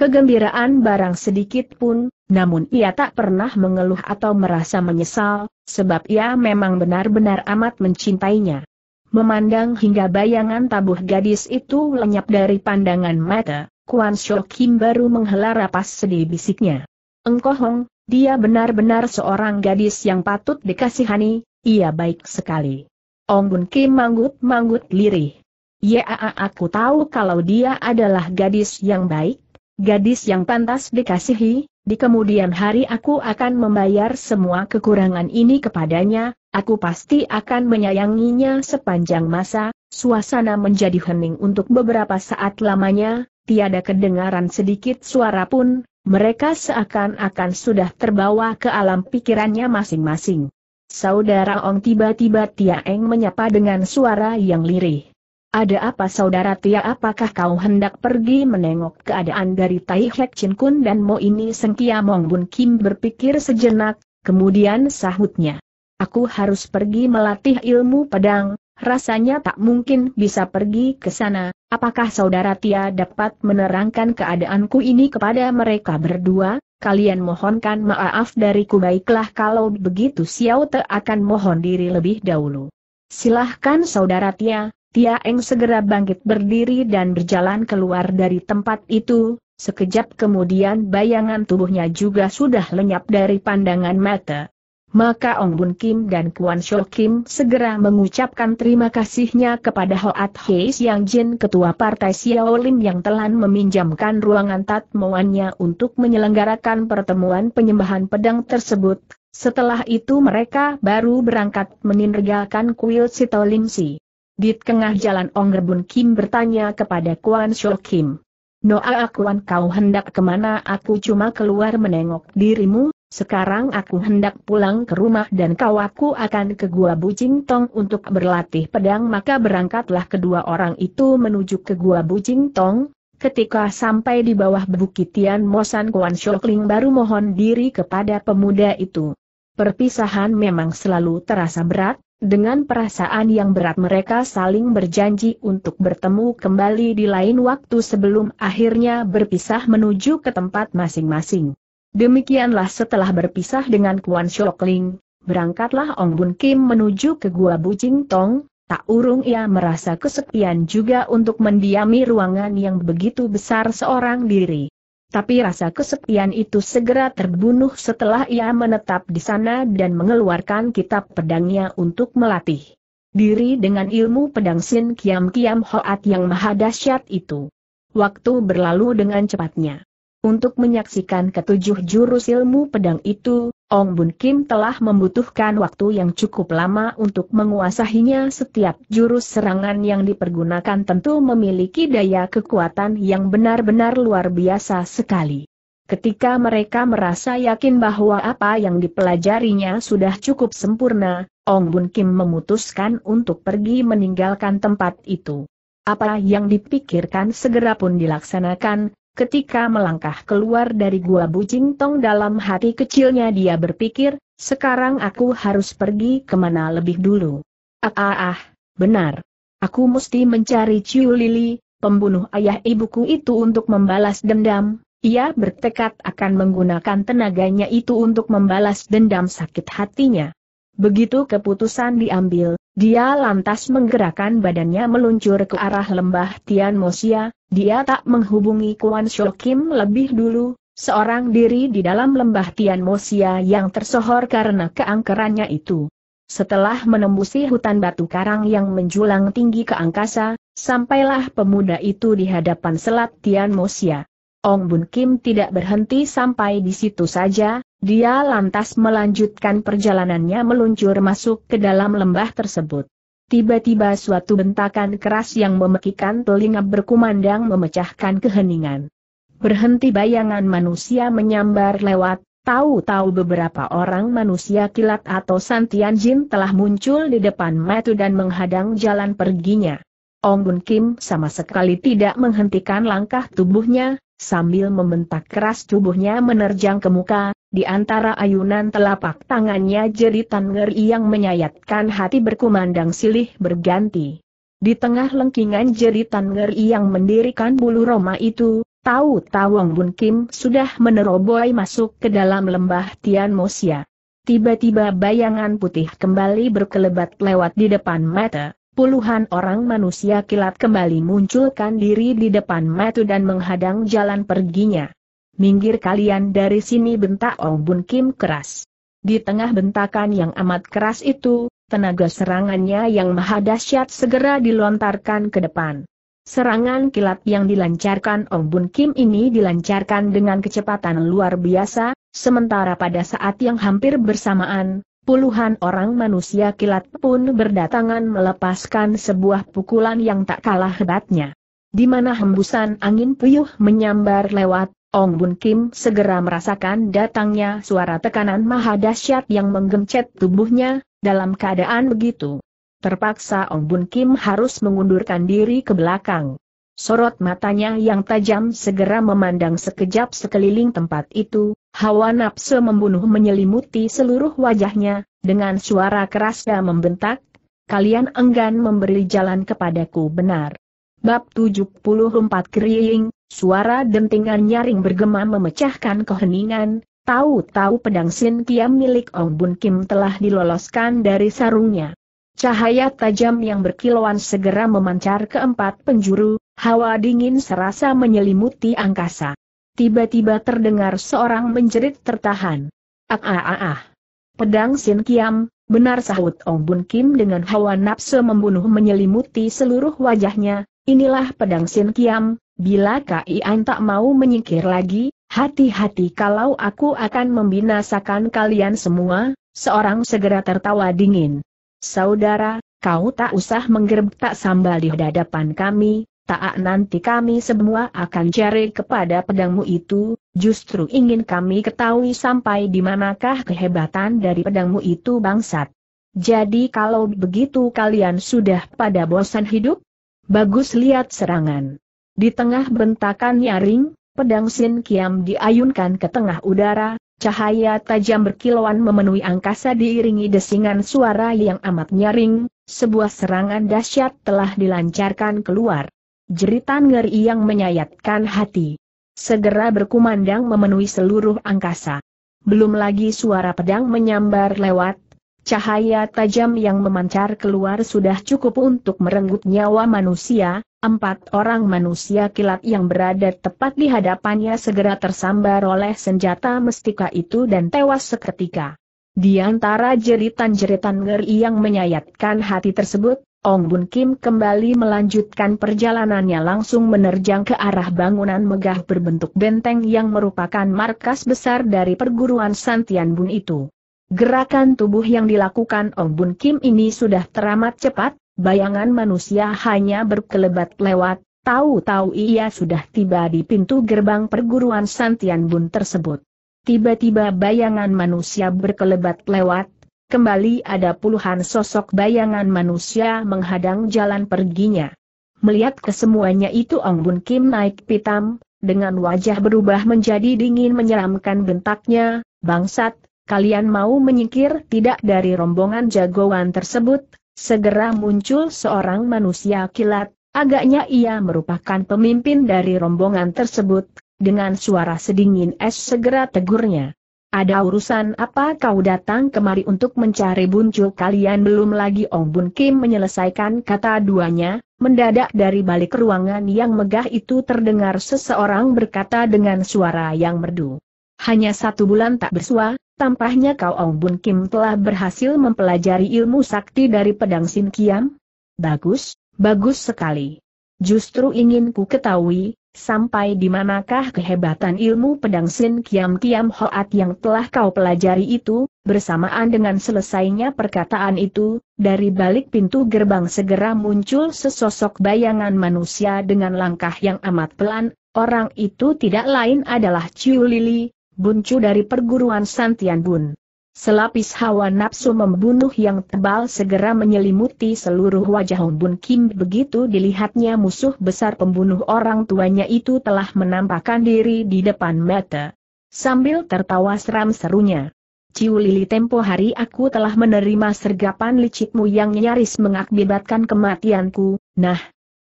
kegembiraan barang sedikit pun, namun ia tak pernah mengeluh atau merasa menyesal, sebab ia memang benar-benar amat mencintainya. Memandang hingga bayangan tabuh gadis itu lenyap dari pandangan mata, Kuan Shou Kim baru menghela rapas sedih bisiknya. Engkohong, Hong, dia benar-benar seorang gadis yang patut dikasihani, ia baik sekali. Ong Bun Kim manggut-manggut lirih. Ya aku tahu kalau dia adalah gadis yang baik, gadis yang pantas dikasihi, di kemudian hari aku akan membayar semua kekurangan ini kepadanya, aku pasti akan menyayanginya sepanjang masa, suasana menjadi hening untuk beberapa saat lamanya, tiada kedengaran sedikit suara pun, mereka seakan-akan sudah terbawa ke alam pikirannya masing-masing. Saudara Ong tiba-tiba Tia Eng menyapa dengan suara yang lirih. Ada apa saudara Tia apakah kau hendak pergi menengok keadaan dari Tai Hek Chin Kun dan Mo ini Sengkia Mong Bun Kim berpikir sejenak, kemudian sahutnya. Aku harus pergi melatih ilmu pedang, rasanya tak mungkin bisa pergi ke sana, apakah saudara Tia dapat menerangkan keadaanku ini kepada mereka berdua? Kalian mohonkan maaf dariku baiklah kalau begitu Xiao Te akan mohon diri lebih dahulu. Silahkan saudara Tia, Tia Eng segera bangkit berdiri dan berjalan keluar dari tempat itu, sekejap kemudian bayangan tubuhnya juga sudah lenyap dari pandangan mata. Maka Ong Bun Kim dan Kuan Shou Kim segera mengucapkan terima kasihnya kepada Hoat Hei Yang Jin Ketua Partai Lim yang telah meminjamkan ruangan tatmoannya untuk menyelenggarakan pertemuan penyembahan pedang tersebut. Setelah itu mereka baru berangkat meninggalkan kuil Si. Di tengah jalan Ong Rebun Kim bertanya kepada Kuan Shou Kim. Noa akuan kau hendak kemana aku cuma keluar menengok dirimu, sekarang aku hendak pulang ke rumah dan kau aku akan ke gua Bucing Tong untuk berlatih pedang maka berangkatlah kedua orang itu menuju ke gua Bucing Tong, Ketika sampai di bawah bukitian Mosan Kuan Shokling baru mohon diri kepada pemuda itu. Perpisahan memang selalu terasa berat, dengan perasaan yang berat mereka saling berjanji untuk bertemu kembali di lain waktu sebelum akhirnya berpisah menuju ke tempat masing-masing. Demikianlah setelah berpisah dengan Kuan Shokling, berangkatlah Ong Bun Kim menuju ke Gua Bucing Tong, tak urung ia merasa kesepian juga untuk mendiami ruangan yang begitu besar seorang diri. Tapi rasa kesepian itu segera terbunuh setelah ia menetap di sana dan mengeluarkan kitab pedangnya untuk melatih diri dengan ilmu pedang Sin Kiam Kiam Hoat yang maha dahsyat itu. Waktu berlalu dengan cepatnya. Untuk menyaksikan ketujuh jurus ilmu pedang itu, Ong Bun Kim telah membutuhkan waktu yang cukup lama untuk menguasahinya setiap jurus serangan yang dipergunakan tentu memiliki daya kekuatan yang benar-benar luar biasa sekali. Ketika mereka merasa yakin bahwa apa yang dipelajarinya sudah cukup sempurna, Ong Bun Kim memutuskan untuk pergi meninggalkan tempat itu. Apa yang dipikirkan segera pun dilaksanakan, Ketika melangkah keluar dari gua bucing tong dalam hati kecilnya dia berpikir, sekarang aku harus pergi kemana lebih dulu. Ah ah ah, benar. Aku mesti mencari Ciu Lili, pembunuh ayah ibuku itu untuk membalas dendam. Ia bertekad akan menggunakan tenaganya itu untuk membalas dendam sakit hatinya. Begitu keputusan diambil, dia lantas menggerakkan badannya meluncur ke arah lembah Tian Mosia, dia tak menghubungi Kuan Shou Kim lebih dulu, seorang diri di dalam lembah Tian Mosia yang tersohor karena keangkerannya itu. Setelah menembusi hutan batu karang yang menjulang tinggi ke angkasa, sampailah pemuda itu di hadapan selat Tian Mosia. Ong Bun Kim tidak berhenti sampai di situ saja, dia lantas melanjutkan perjalanannya meluncur masuk ke dalam lembah tersebut. Tiba-tiba suatu bentakan keras yang memekikan telinga berkumandang memecahkan keheningan. Berhenti bayangan manusia menyambar lewat, tahu-tahu beberapa orang manusia kilat atau santian jin telah muncul di depan matu dan menghadang jalan perginya. Ong Bun Kim sama sekali tidak menghentikan langkah tubuhnya, sambil membentak keras tubuhnya menerjang ke muka, di antara ayunan telapak tangannya jeritan ngeri yang menyayatkan hati berkumandang silih berganti. Di tengah lengkingan jeritan ngeri yang mendirikan bulu Roma itu, tahu Tawong Bun Kim sudah meneroboi masuk ke dalam lembah Tian Mosia. Tiba-tiba bayangan putih kembali berkelebat lewat di depan mata. Puluhan orang manusia kilat kembali munculkan diri di depan mata dan menghadang jalan perginya minggir kalian dari sini bentak Ong Bun Kim keras. Di tengah bentakan yang amat keras itu, tenaga serangannya yang maha dahsyat segera dilontarkan ke depan. Serangan kilat yang dilancarkan Ong Bun Kim ini dilancarkan dengan kecepatan luar biasa, sementara pada saat yang hampir bersamaan, puluhan orang manusia kilat pun berdatangan melepaskan sebuah pukulan yang tak kalah hebatnya. Di mana hembusan angin puyuh menyambar lewat, Ong Bun Kim segera merasakan datangnya suara tekanan maha dahsyat yang menggencet tubuhnya, dalam keadaan begitu. Terpaksa Ong Bun Kim harus mengundurkan diri ke belakang. Sorot matanya yang tajam segera memandang sekejap sekeliling tempat itu, hawa nafsu membunuh menyelimuti seluruh wajahnya, dengan suara kerasnya membentak, kalian enggan memberi jalan kepadaku benar. Bab 74 Kriying, suara dentingan nyaring bergema memecahkan keheningan, tahu-tahu pedang Sin Kiam milik Ong Bun Kim telah diloloskan dari sarungnya. Cahaya tajam yang berkilauan segera memancar ke empat penjuru, hawa dingin serasa menyelimuti angkasa. Tiba-tiba terdengar seorang menjerit tertahan. Ah ah ah ah. Pedang Sin Kiam, benar sahut Ong Bun Kim dengan hawa nafsu membunuh menyelimuti seluruh wajahnya, Inilah pedang Sin Kiam, bila An tak mau menyingkir lagi, hati-hati kalau aku akan membinasakan kalian semua, seorang segera tertawa dingin. Saudara, kau tak usah menggerbek sambal di hadapan kami, tak nanti kami semua akan cari kepada pedangmu itu, justru ingin kami ketahui sampai di manakah kehebatan dari pedangmu itu bangsat. Jadi kalau begitu kalian sudah pada bosan hidup? Bagus lihat serangan. Di tengah bentakan nyaring, pedang Sin Kiam diayunkan ke tengah udara, cahaya tajam berkilauan memenuhi angkasa diiringi desingan suara yang amat nyaring, sebuah serangan dahsyat telah dilancarkan keluar. Jeritan ngeri yang menyayatkan hati. Segera berkumandang memenuhi seluruh angkasa. Belum lagi suara pedang menyambar lewat, Cahaya tajam yang memancar keluar sudah cukup untuk merenggut nyawa manusia, empat orang manusia kilat yang berada tepat di hadapannya segera tersambar oleh senjata mestika itu dan tewas seketika. Di antara jeritan-jeritan ngeri yang menyayatkan hati tersebut, Ong Bun Kim kembali melanjutkan perjalanannya langsung menerjang ke arah bangunan megah berbentuk benteng yang merupakan markas besar dari perguruan Santian Bun itu. Gerakan tubuh yang dilakukan Ong Bun Kim ini sudah teramat cepat, bayangan manusia hanya berkelebat lewat, tahu-tahu ia sudah tiba di pintu gerbang perguruan Santian Bun tersebut. Tiba-tiba bayangan manusia berkelebat lewat, kembali ada puluhan sosok bayangan manusia menghadang jalan perginya. Melihat kesemuanya itu Ong Bun Kim naik pitam, dengan wajah berubah menjadi dingin menyeramkan bentaknya, bangsat, kalian mau menyingkir tidak dari rombongan jagoan tersebut, segera muncul seorang manusia kilat, agaknya ia merupakan pemimpin dari rombongan tersebut, dengan suara sedingin es segera tegurnya. Ada urusan apa kau datang kemari untuk mencari buncul kalian belum lagi Ong Bun Kim menyelesaikan kata duanya, mendadak dari balik ruangan yang megah itu terdengar seseorang berkata dengan suara yang merdu. Hanya satu bulan tak bersuah? Tampaknya kau Ong Bun Kim telah berhasil mempelajari ilmu sakti dari pedang Sin Kiam? Bagus, bagus sekali. Justru ingin ku ketahui, sampai di manakah kehebatan ilmu pedang Sin Kiam Kiam Hoat yang telah kau pelajari itu, bersamaan dengan selesainya perkataan itu, dari balik pintu gerbang segera muncul sesosok bayangan manusia dengan langkah yang amat pelan, orang itu tidak lain adalah Ciu Lili, buncu dari perguruan Santian Bun. Selapis hawa nafsu membunuh yang tebal segera menyelimuti seluruh wajah Hong Bun Kim begitu dilihatnya musuh besar pembunuh orang tuanya itu telah menampakkan diri di depan mata. Sambil tertawa seram serunya. Ciu Lili tempo hari aku telah menerima sergapan licikmu yang nyaris mengakibatkan kematianku, nah,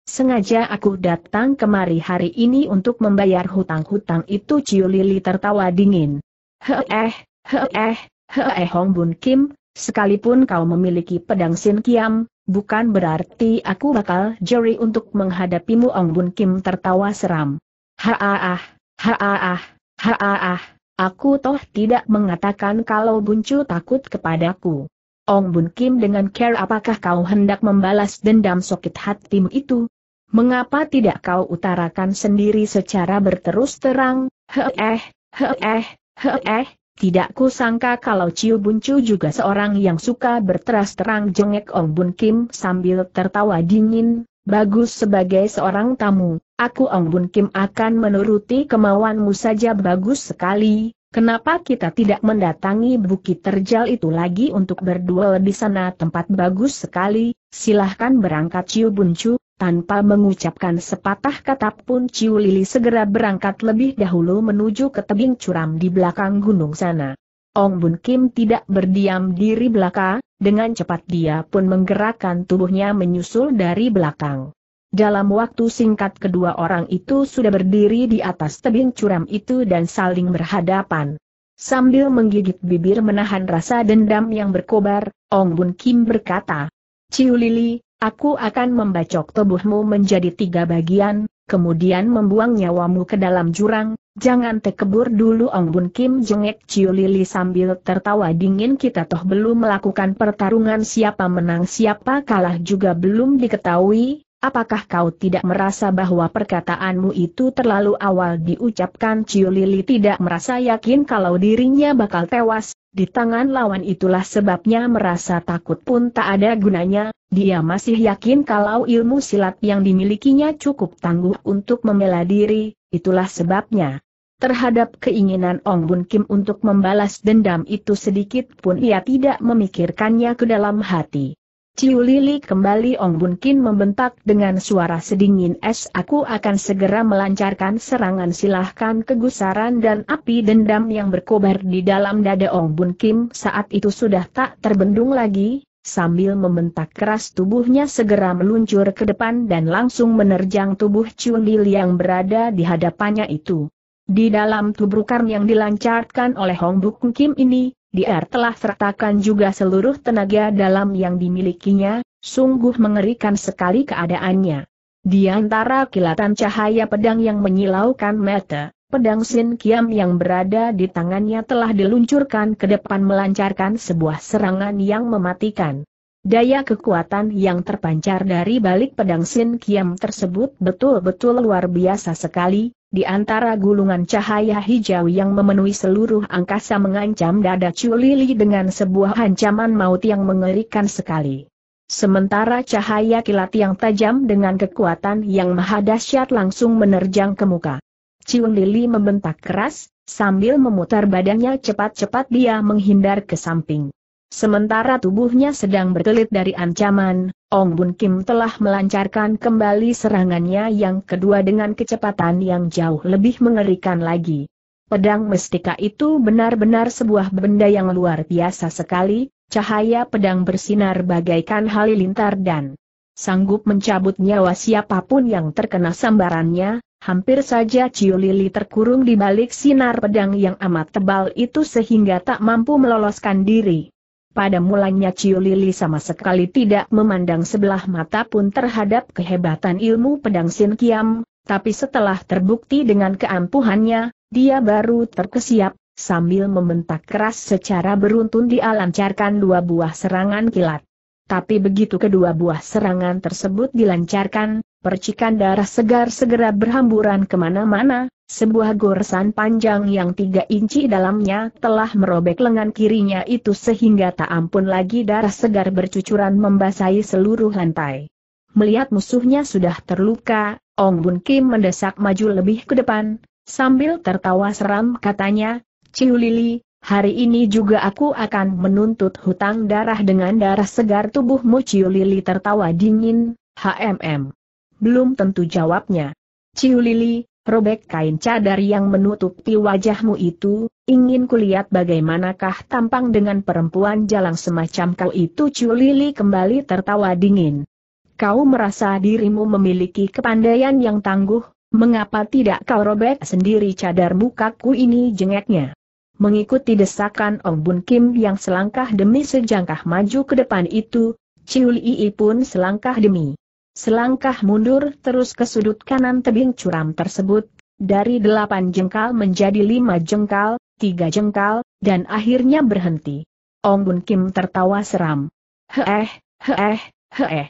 Sengaja aku datang kemari hari ini untuk membayar hutang-hutang itu Ciu Lili tertawa dingin. Heeh, eh, heeh eh, Hong Bun Kim, sekalipun kau memiliki pedang Sin Kiam, bukan berarti aku bakal jeri untuk menghadapimu Hong Bun Kim tertawa seram. Haaah, haaah, haaah, aku toh tidak mengatakan kalau Buncu takut kepadaku. Ong Bun Kim dengan care apakah kau hendak membalas dendam sokit hatimu itu? Mengapa tidak kau utarakan sendiri secara berterus terang, heeh, heeh, heeh, tidak kusangka kalau Ciu Buncu juga seorang yang suka berteras terang jengek Ong Bun Kim sambil tertawa dingin, bagus sebagai seorang tamu, aku Ong Bun Kim akan menuruti kemauanmu saja bagus sekali, Kenapa kita tidak mendatangi Bukit Terjal itu lagi untuk berduel di sana tempat bagus sekali, silahkan berangkat Ciu Buncu, tanpa mengucapkan sepatah kata pun Ciu Lili segera berangkat lebih dahulu menuju ke tebing curam di belakang gunung sana. Ong Bun Kim tidak berdiam diri belaka, dengan cepat dia pun menggerakkan tubuhnya menyusul dari belakang. Dalam waktu singkat kedua orang itu sudah berdiri di atas tebing curam itu dan saling berhadapan. Sambil menggigit bibir menahan rasa dendam yang berkobar, Ong Bun Kim berkata, Ciu Lili, aku akan membacok tubuhmu menjadi tiga bagian, kemudian membuang nyawamu ke dalam jurang, jangan tekebur dulu Ong Bun Kim jengek Ciu Lili sambil tertawa dingin kita toh belum melakukan pertarungan siapa menang siapa kalah juga belum diketahui, apakah kau tidak merasa bahwa perkataanmu itu terlalu awal diucapkan Ciu Lili tidak merasa yakin kalau dirinya bakal tewas, di tangan lawan itulah sebabnya merasa takut pun tak ada gunanya, dia masih yakin kalau ilmu silat yang dimilikinya cukup tangguh untuk membela diri, itulah sebabnya. Terhadap keinginan Ong Bun Kim untuk membalas dendam itu sedikit pun ia tidak memikirkannya ke dalam hati. Ciu Lili kembali Ong Bun Kin membentak dengan suara sedingin es aku akan segera melancarkan serangan silahkan kegusaran dan api dendam yang berkobar di dalam dada Ong Bun Kim saat itu sudah tak terbendung lagi, sambil membentak keras tubuhnya segera meluncur ke depan dan langsung menerjang tubuh Ciu Lili yang berada di hadapannya itu. Di dalam tubrukan yang dilancarkan oleh Hong Bukung Kim ini, dia telah sertakan juga seluruh tenaga dalam yang dimilikinya, sungguh mengerikan sekali keadaannya. Di antara kilatan cahaya pedang yang menyilaukan mata, pedang Sin Kiam yang berada di tangannya telah diluncurkan ke depan melancarkan sebuah serangan yang mematikan. Daya kekuatan yang terpancar dari balik pedang Sin Kiam tersebut betul-betul luar biasa sekali, di antara gulungan cahaya hijau yang memenuhi seluruh angkasa mengancam dada Chulili dengan sebuah ancaman maut yang mengerikan sekali. Sementara cahaya kilat yang tajam dengan kekuatan yang maha dahsyat langsung menerjang ke muka. Chulili Lili membentak keras, sambil memutar badannya cepat-cepat dia menghindar ke samping. Sementara tubuhnya sedang berkelit dari ancaman, Ong Bun Kim telah melancarkan kembali serangannya yang kedua dengan kecepatan yang jauh lebih mengerikan lagi. Pedang mestika itu benar-benar sebuah benda yang luar biasa sekali, cahaya pedang bersinar bagaikan halilintar dan sanggup mencabut nyawa siapapun yang terkena sambarannya, hampir saja Ciu Lili terkurung di balik sinar pedang yang amat tebal itu sehingga tak mampu meloloskan diri. Pada mulanya Ciu Lili sama sekali tidak memandang sebelah mata pun terhadap kehebatan ilmu pedang Sin Kiam, tapi setelah terbukti dengan keampuhannya, dia baru terkesiap, sambil membentak keras secara beruntun dia lancarkan dua buah serangan kilat. Tapi begitu kedua buah serangan tersebut dilancarkan, percikan darah segar segera berhamburan kemana-mana, sebuah goresan panjang yang tiga inci dalamnya telah merobek lengan kirinya itu sehingga tak ampun lagi darah segar bercucuran membasahi seluruh lantai. Melihat musuhnya sudah terluka, Ong Bun Kim mendesak maju lebih ke depan, sambil tertawa seram katanya, Ciu Lili, Hari ini juga aku akan menuntut hutang darah dengan darah segar tubuhmu Ciu Lili tertawa dingin, HMM. Belum tentu jawabnya. Ciu Lili, robek kain cadar yang menutupi wajahmu itu, ingin kulihat bagaimanakah tampang dengan perempuan jalang semacam kau itu Lili kembali tertawa dingin. Kau merasa dirimu memiliki kepandaian yang tangguh, mengapa tidak kau robek sendiri cadar mukaku ini jengeknya? Mengikuti desakan Ong Bun Kim yang selangkah demi sejangkah maju ke depan itu, Ciulii pun selangkah demi Selangkah mundur terus ke sudut kanan tebing curam tersebut, dari delapan jengkal menjadi lima jengkal, tiga jengkal, dan akhirnya berhenti. Ong Bun Kim tertawa seram. Heeh, heeh, heeh.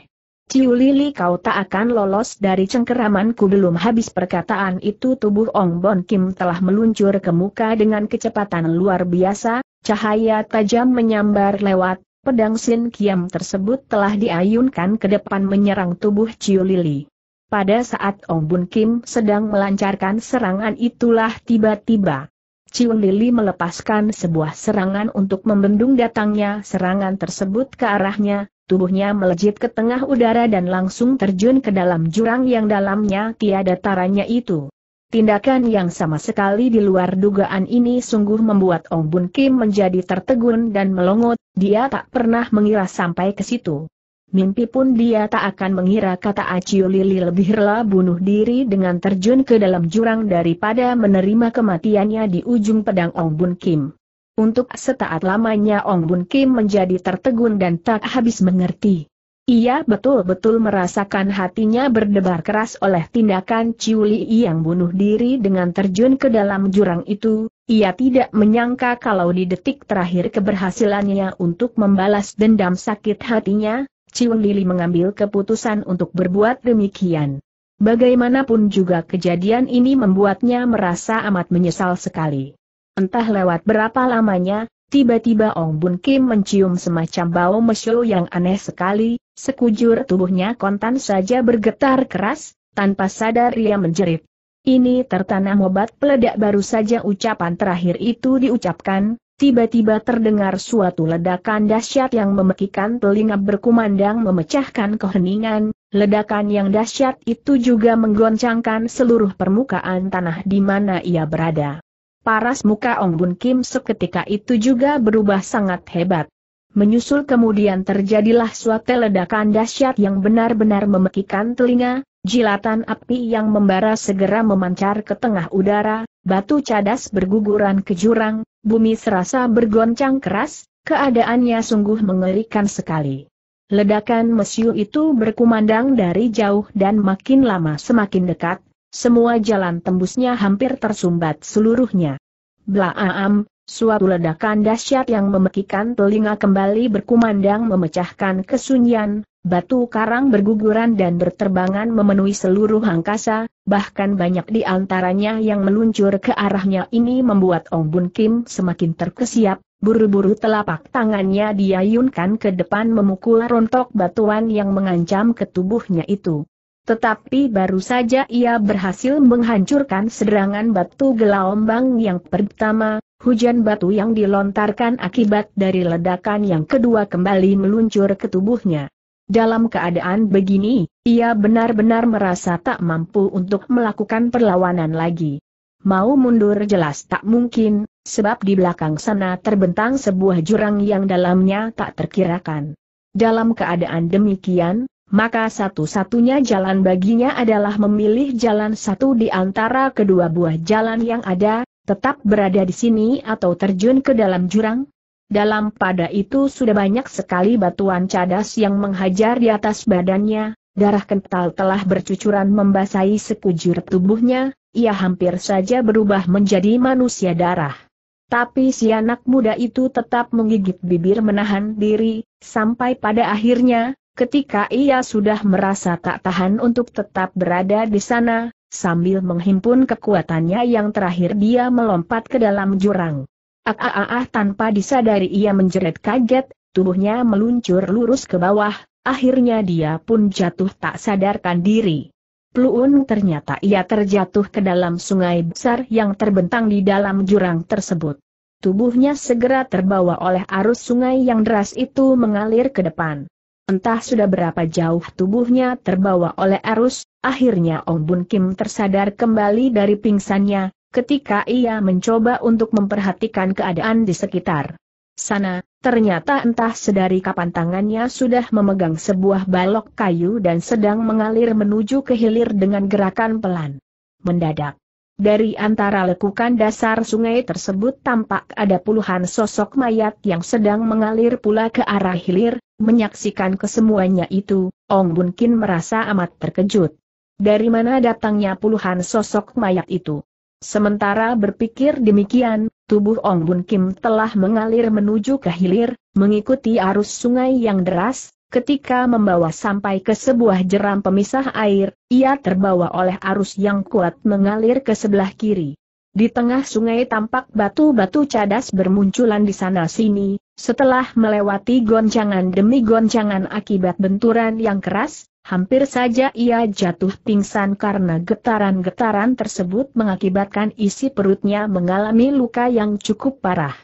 Ciu Lili kau tak akan lolos dari cengkeramanku belum habis perkataan itu tubuh Ong Bon Kim telah meluncur ke muka dengan kecepatan luar biasa, cahaya tajam menyambar lewat, pedang Sin Kiam tersebut telah diayunkan ke depan menyerang tubuh Chiu Lili. Pada saat Ong Bun Kim sedang melancarkan serangan itulah tiba-tiba. Chiu Lili melepaskan sebuah serangan untuk membendung datangnya serangan tersebut ke arahnya, tubuhnya melejit ke tengah udara dan langsung terjun ke dalam jurang yang dalamnya tiada taranya itu. Tindakan yang sama sekali di luar dugaan ini sungguh membuat Ong Bun Kim menjadi tertegun dan melongot, dia tak pernah mengira sampai ke situ. Mimpi pun dia tak akan mengira kata Aciu Lili lebih rela bunuh diri dengan terjun ke dalam jurang daripada menerima kematiannya di ujung pedang Ong Bun Kim. Untuk setaat lamanya Ong Bun Kim menjadi tertegun dan tak habis mengerti. Ia betul-betul merasakan hatinya berdebar keras oleh tindakan Ciuli yang bunuh diri dengan terjun ke dalam jurang itu, ia tidak menyangka kalau di detik terakhir keberhasilannya untuk membalas dendam sakit hatinya, Ciuli mengambil keputusan untuk berbuat demikian. Bagaimanapun juga kejadian ini membuatnya merasa amat menyesal sekali. Entah lewat berapa lamanya, Tiba-tiba Ong Bun Kim mencium semacam bau mesyu yang aneh sekali, sekujur tubuhnya kontan saja bergetar keras, tanpa sadar ia menjerit. Ini tertanam obat peledak baru saja ucapan terakhir itu diucapkan, tiba-tiba terdengar suatu ledakan dahsyat yang memekikan telinga berkumandang memecahkan keheningan, ledakan yang dahsyat itu juga menggoncangkan seluruh permukaan tanah di mana ia berada. Paras muka Ong Bun Kim seketika itu juga berubah sangat hebat. Menyusul kemudian terjadilah suatu ledakan dahsyat yang benar-benar memekikan telinga, jilatan api yang membara segera memancar ke tengah udara, batu cadas berguguran ke jurang, bumi serasa bergoncang keras, keadaannya sungguh mengerikan sekali. Ledakan mesiu itu berkumandang dari jauh dan makin lama semakin dekat, semua jalan tembusnya hampir tersumbat seluruhnya. Blaam, suatu ledakan dahsyat yang memekikan telinga kembali berkumandang memecahkan kesunyian, batu karang berguguran dan berterbangan memenuhi seluruh angkasa, bahkan banyak di antaranya yang meluncur ke arahnya ini membuat Ong Bun Kim semakin terkesiap, buru-buru telapak tangannya diayunkan ke depan memukul rontok batuan yang mengancam ke tubuhnya itu. Tetapi baru saja ia berhasil menghancurkan serangan batu gelombang yang pertama, hujan batu yang dilontarkan akibat dari ledakan yang kedua kembali meluncur ke tubuhnya. Dalam keadaan begini, ia benar-benar merasa tak mampu untuk melakukan perlawanan lagi. Mau mundur jelas tak mungkin, sebab di belakang sana terbentang sebuah jurang yang dalamnya tak terkirakan. Dalam keadaan demikian, maka satu-satunya jalan baginya adalah memilih jalan satu di antara kedua buah jalan yang ada, tetap berada di sini atau terjun ke dalam jurang? Dalam pada itu sudah banyak sekali batuan cadas yang menghajar di atas badannya, darah kental telah bercucuran membasahi sekujur tubuhnya, ia hampir saja berubah menjadi manusia darah. Tapi si anak muda itu tetap menggigit bibir menahan diri, sampai pada akhirnya, Ketika ia sudah merasa tak tahan untuk tetap berada di sana, sambil menghimpun kekuatannya yang terakhir dia melompat ke dalam jurang. Ah, ah, ah, ah, tanpa disadari ia menjerit kaget, tubuhnya meluncur lurus ke bawah, akhirnya dia pun jatuh tak sadarkan diri. Pluun ternyata ia terjatuh ke dalam sungai besar yang terbentang di dalam jurang tersebut. Tubuhnya segera terbawa oleh arus sungai yang deras itu mengalir ke depan. Entah sudah berapa jauh tubuhnya terbawa oleh arus, akhirnya Ong Bun Kim tersadar kembali dari pingsannya, ketika ia mencoba untuk memperhatikan keadaan di sekitar. Sana, ternyata entah sedari kapan tangannya sudah memegang sebuah balok kayu dan sedang mengalir menuju ke hilir dengan gerakan pelan. Mendadak. Dari antara lekukan dasar sungai tersebut tampak ada puluhan sosok mayat yang sedang mengalir pula ke arah hilir, Menyaksikan kesemuanya itu, Ong Bun Kin merasa amat terkejut. Dari mana datangnya puluhan sosok mayat itu? Sementara berpikir demikian, tubuh Ong Bun Kim telah mengalir menuju ke hilir, mengikuti arus sungai yang deras, ketika membawa sampai ke sebuah jeram pemisah air, ia terbawa oleh arus yang kuat mengalir ke sebelah kiri. Di tengah sungai tampak batu-batu cadas bermunculan di sana-sini, setelah melewati goncangan demi goncangan akibat benturan yang keras, hampir saja ia jatuh pingsan karena getaran-getaran tersebut mengakibatkan isi perutnya mengalami luka yang cukup parah.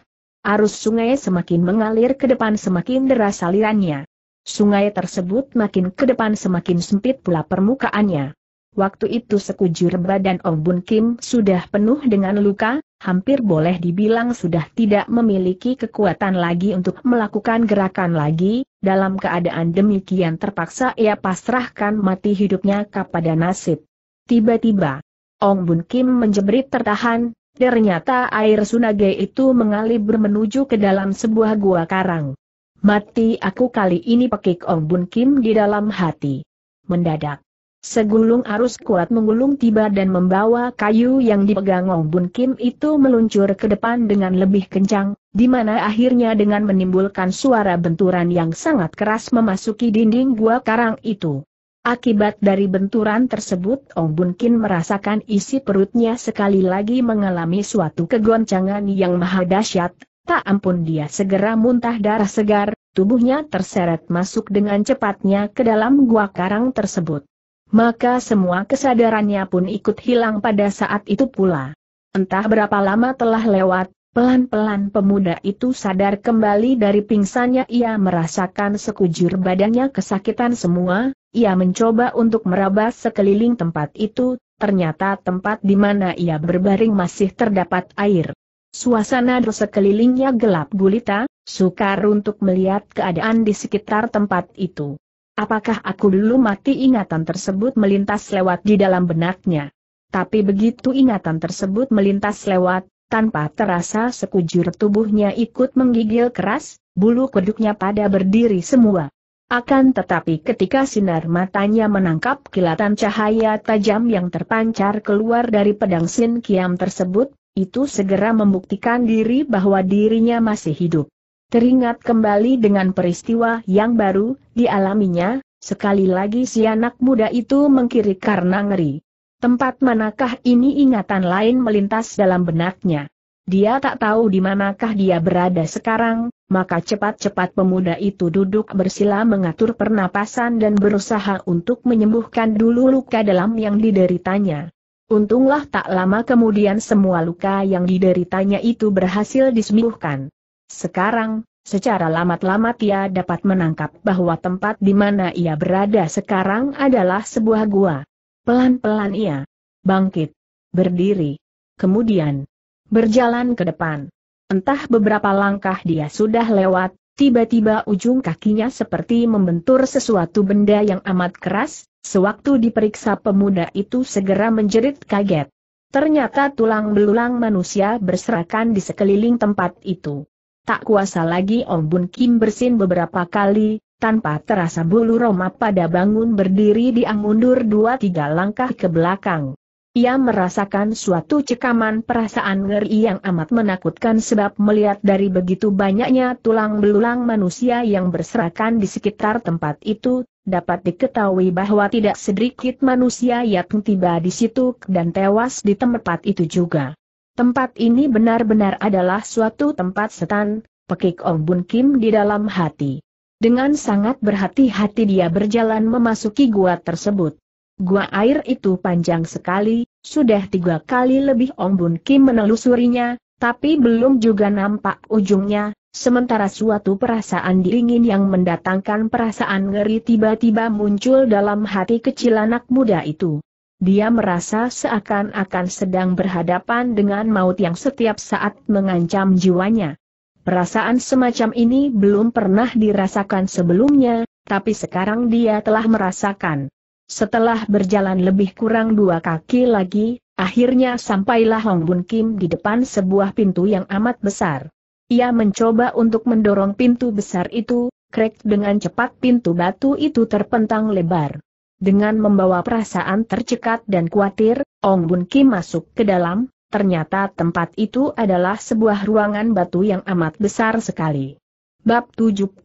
Arus sungai semakin mengalir ke depan semakin deras alirannya. Sungai tersebut makin ke depan semakin sempit pula permukaannya. Waktu itu sekujur badan Ong Bun Kim sudah penuh dengan luka, hampir boleh dibilang sudah tidak memiliki kekuatan lagi untuk melakukan gerakan lagi, dalam keadaan demikian terpaksa ia pasrahkan mati hidupnya kepada nasib. Tiba-tiba, Ong Bun Kim menjebrit tertahan, ternyata air sunage itu mengalir menuju ke dalam sebuah gua karang. Mati aku kali ini pekik Ong Bun Kim di dalam hati. Mendadak, Segulung arus kuat menggulung tiba dan membawa kayu yang dipegang Ong Bun Kim itu meluncur ke depan dengan lebih kencang, di mana akhirnya dengan menimbulkan suara benturan yang sangat keras memasuki dinding gua karang itu. Akibat dari benturan tersebut Ong Bun Kim merasakan isi perutnya sekali lagi mengalami suatu kegoncangan yang maha dahsyat, tak ampun dia segera muntah darah segar, tubuhnya terseret masuk dengan cepatnya ke dalam gua karang tersebut maka semua kesadarannya pun ikut hilang pada saat itu pula. Entah berapa lama telah lewat, pelan-pelan pemuda itu sadar kembali dari pingsannya ia merasakan sekujur badannya kesakitan semua, ia mencoba untuk meraba sekeliling tempat itu, ternyata tempat di mana ia berbaring masih terdapat air. Suasana di sekelilingnya gelap gulita, sukar untuk melihat keadaan di sekitar tempat itu. Apakah aku dulu mati ingatan tersebut melintas lewat di dalam benaknya? Tapi begitu ingatan tersebut melintas lewat, tanpa terasa sekujur tubuhnya ikut menggigil keras, bulu kuduknya pada berdiri semua. Akan tetapi ketika sinar matanya menangkap kilatan cahaya tajam yang terpancar keluar dari pedang Sin Kiam tersebut, itu segera membuktikan diri bahwa dirinya masih hidup. Teringat kembali dengan peristiwa yang baru, dialaminya, sekali lagi si anak muda itu mengkiri karena ngeri. Tempat manakah ini ingatan lain melintas dalam benaknya. Dia tak tahu di manakah dia berada sekarang, maka cepat-cepat pemuda itu duduk bersila mengatur pernapasan dan berusaha untuk menyembuhkan dulu luka dalam yang dideritanya. Untunglah tak lama kemudian semua luka yang dideritanya itu berhasil disembuhkan. Sekarang, secara lamat-lamat ia dapat menangkap bahwa tempat di mana ia berada sekarang adalah sebuah gua. Pelan-pelan ia bangkit, berdiri, kemudian berjalan ke depan. Entah beberapa langkah dia sudah lewat, tiba-tiba ujung kakinya seperti membentur sesuatu benda yang amat keras, sewaktu diperiksa pemuda itu segera menjerit kaget. Ternyata tulang belulang manusia berserakan di sekeliling tempat itu. Tak kuasa lagi Ong Bun Kim bersin beberapa kali, tanpa terasa bulu Roma pada bangun berdiri dia mundur dua tiga langkah ke belakang. Ia merasakan suatu cekaman perasaan ngeri yang amat menakutkan sebab melihat dari begitu banyaknya tulang belulang manusia yang berserakan di sekitar tempat itu, dapat diketahui bahwa tidak sedikit manusia yang tiba di situ dan tewas di tempat itu juga. Tempat ini benar-benar adalah suatu tempat setan, pekik Ong Bun Kim di dalam hati. Dengan sangat berhati-hati dia berjalan memasuki gua tersebut. Gua air itu panjang sekali, sudah tiga kali lebih Ong Bun Kim menelusurinya, tapi belum juga nampak ujungnya, sementara suatu perasaan dingin yang mendatangkan perasaan ngeri tiba-tiba muncul dalam hati kecil anak muda itu. Dia merasa seakan-akan sedang berhadapan dengan maut yang setiap saat mengancam jiwanya. Perasaan semacam ini belum pernah dirasakan sebelumnya, tapi sekarang dia telah merasakan. Setelah berjalan lebih kurang dua kaki lagi, akhirnya sampailah Hong Bun Kim di depan sebuah pintu yang amat besar. Ia mencoba untuk mendorong pintu besar itu, krek dengan cepat pintu batu itu terpentang lebar. Dengan membawa perasaan tercekat dan khawatir, Ong Bun Kim masuk ke dalam, ternyata tempat itu adalah sebuah ruangan batu yang amat besar sekali. Bab 75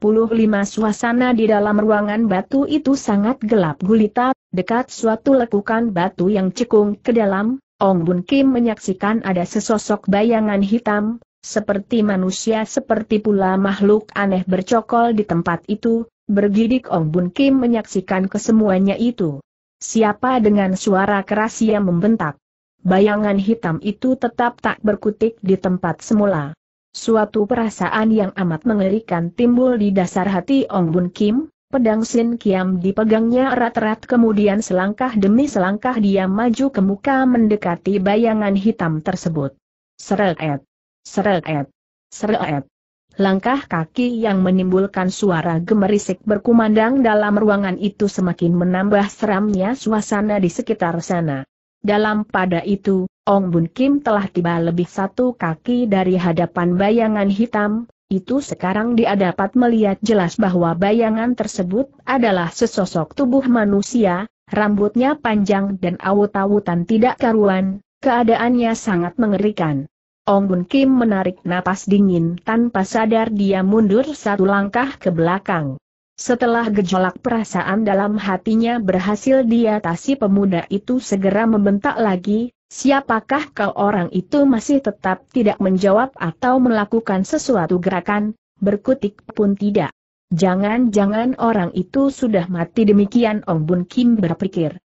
Suasana di dalam ruangan batu itu sangat gelap gulita, dekat suatu lekukan batu yang cekung ke dalam, Ong Bun Kim menyaksikan ada sesosok bayangan hitam, seperti manusia seperti pula makhluk aneh bercokol di tempat itu, Bergidik Ong Bun Kim menyaksikan kesemuanya itu. Siapa dengan suara keras yang membentak? Bayangan hitam itu tetap tak berkutik di tempat semula. Suatu perasaan yang amat mengerikan timbul di dasar hati Ong Bun Kim, pedang Sin Kiam dipegangnya erat-erat kemudian selangkah demi selangkah dia maju ke muka mendekati bayangan hitam tersebut. Seret, seret, seret langkah kaki yang menimbulkan suara gemerisik berkumandang dalam ruangan itu semakin menambah seramnya suasana di sekitar sana. Dalam pada itu, Ong Bun Kim telah tiba lebih satu kaki dari hadapan bayangan hitam, itu sekarang dia dapat melihat jelas bahwa bayangan tersebut adalah sesosok tubuh manusia, rambutnya panjang dan awut-awutan tidak karuan, keadaannya sangat mengerikan. Ong Bun Kim menarik napas dingin tanpa sadar dia mundur satu langkah ke belakang. Setelah gejolak perasaan dalam hatinya berhasil diatasi pemuda itu segera membentak lagi, siapakah kau orang itu masih tetap tidak menjawab atau melakukan sesuatu gerakan, berkutik pun tidak. Jangan-jangan orang itu sudah mati demikian Ong Bun Kim berpikir.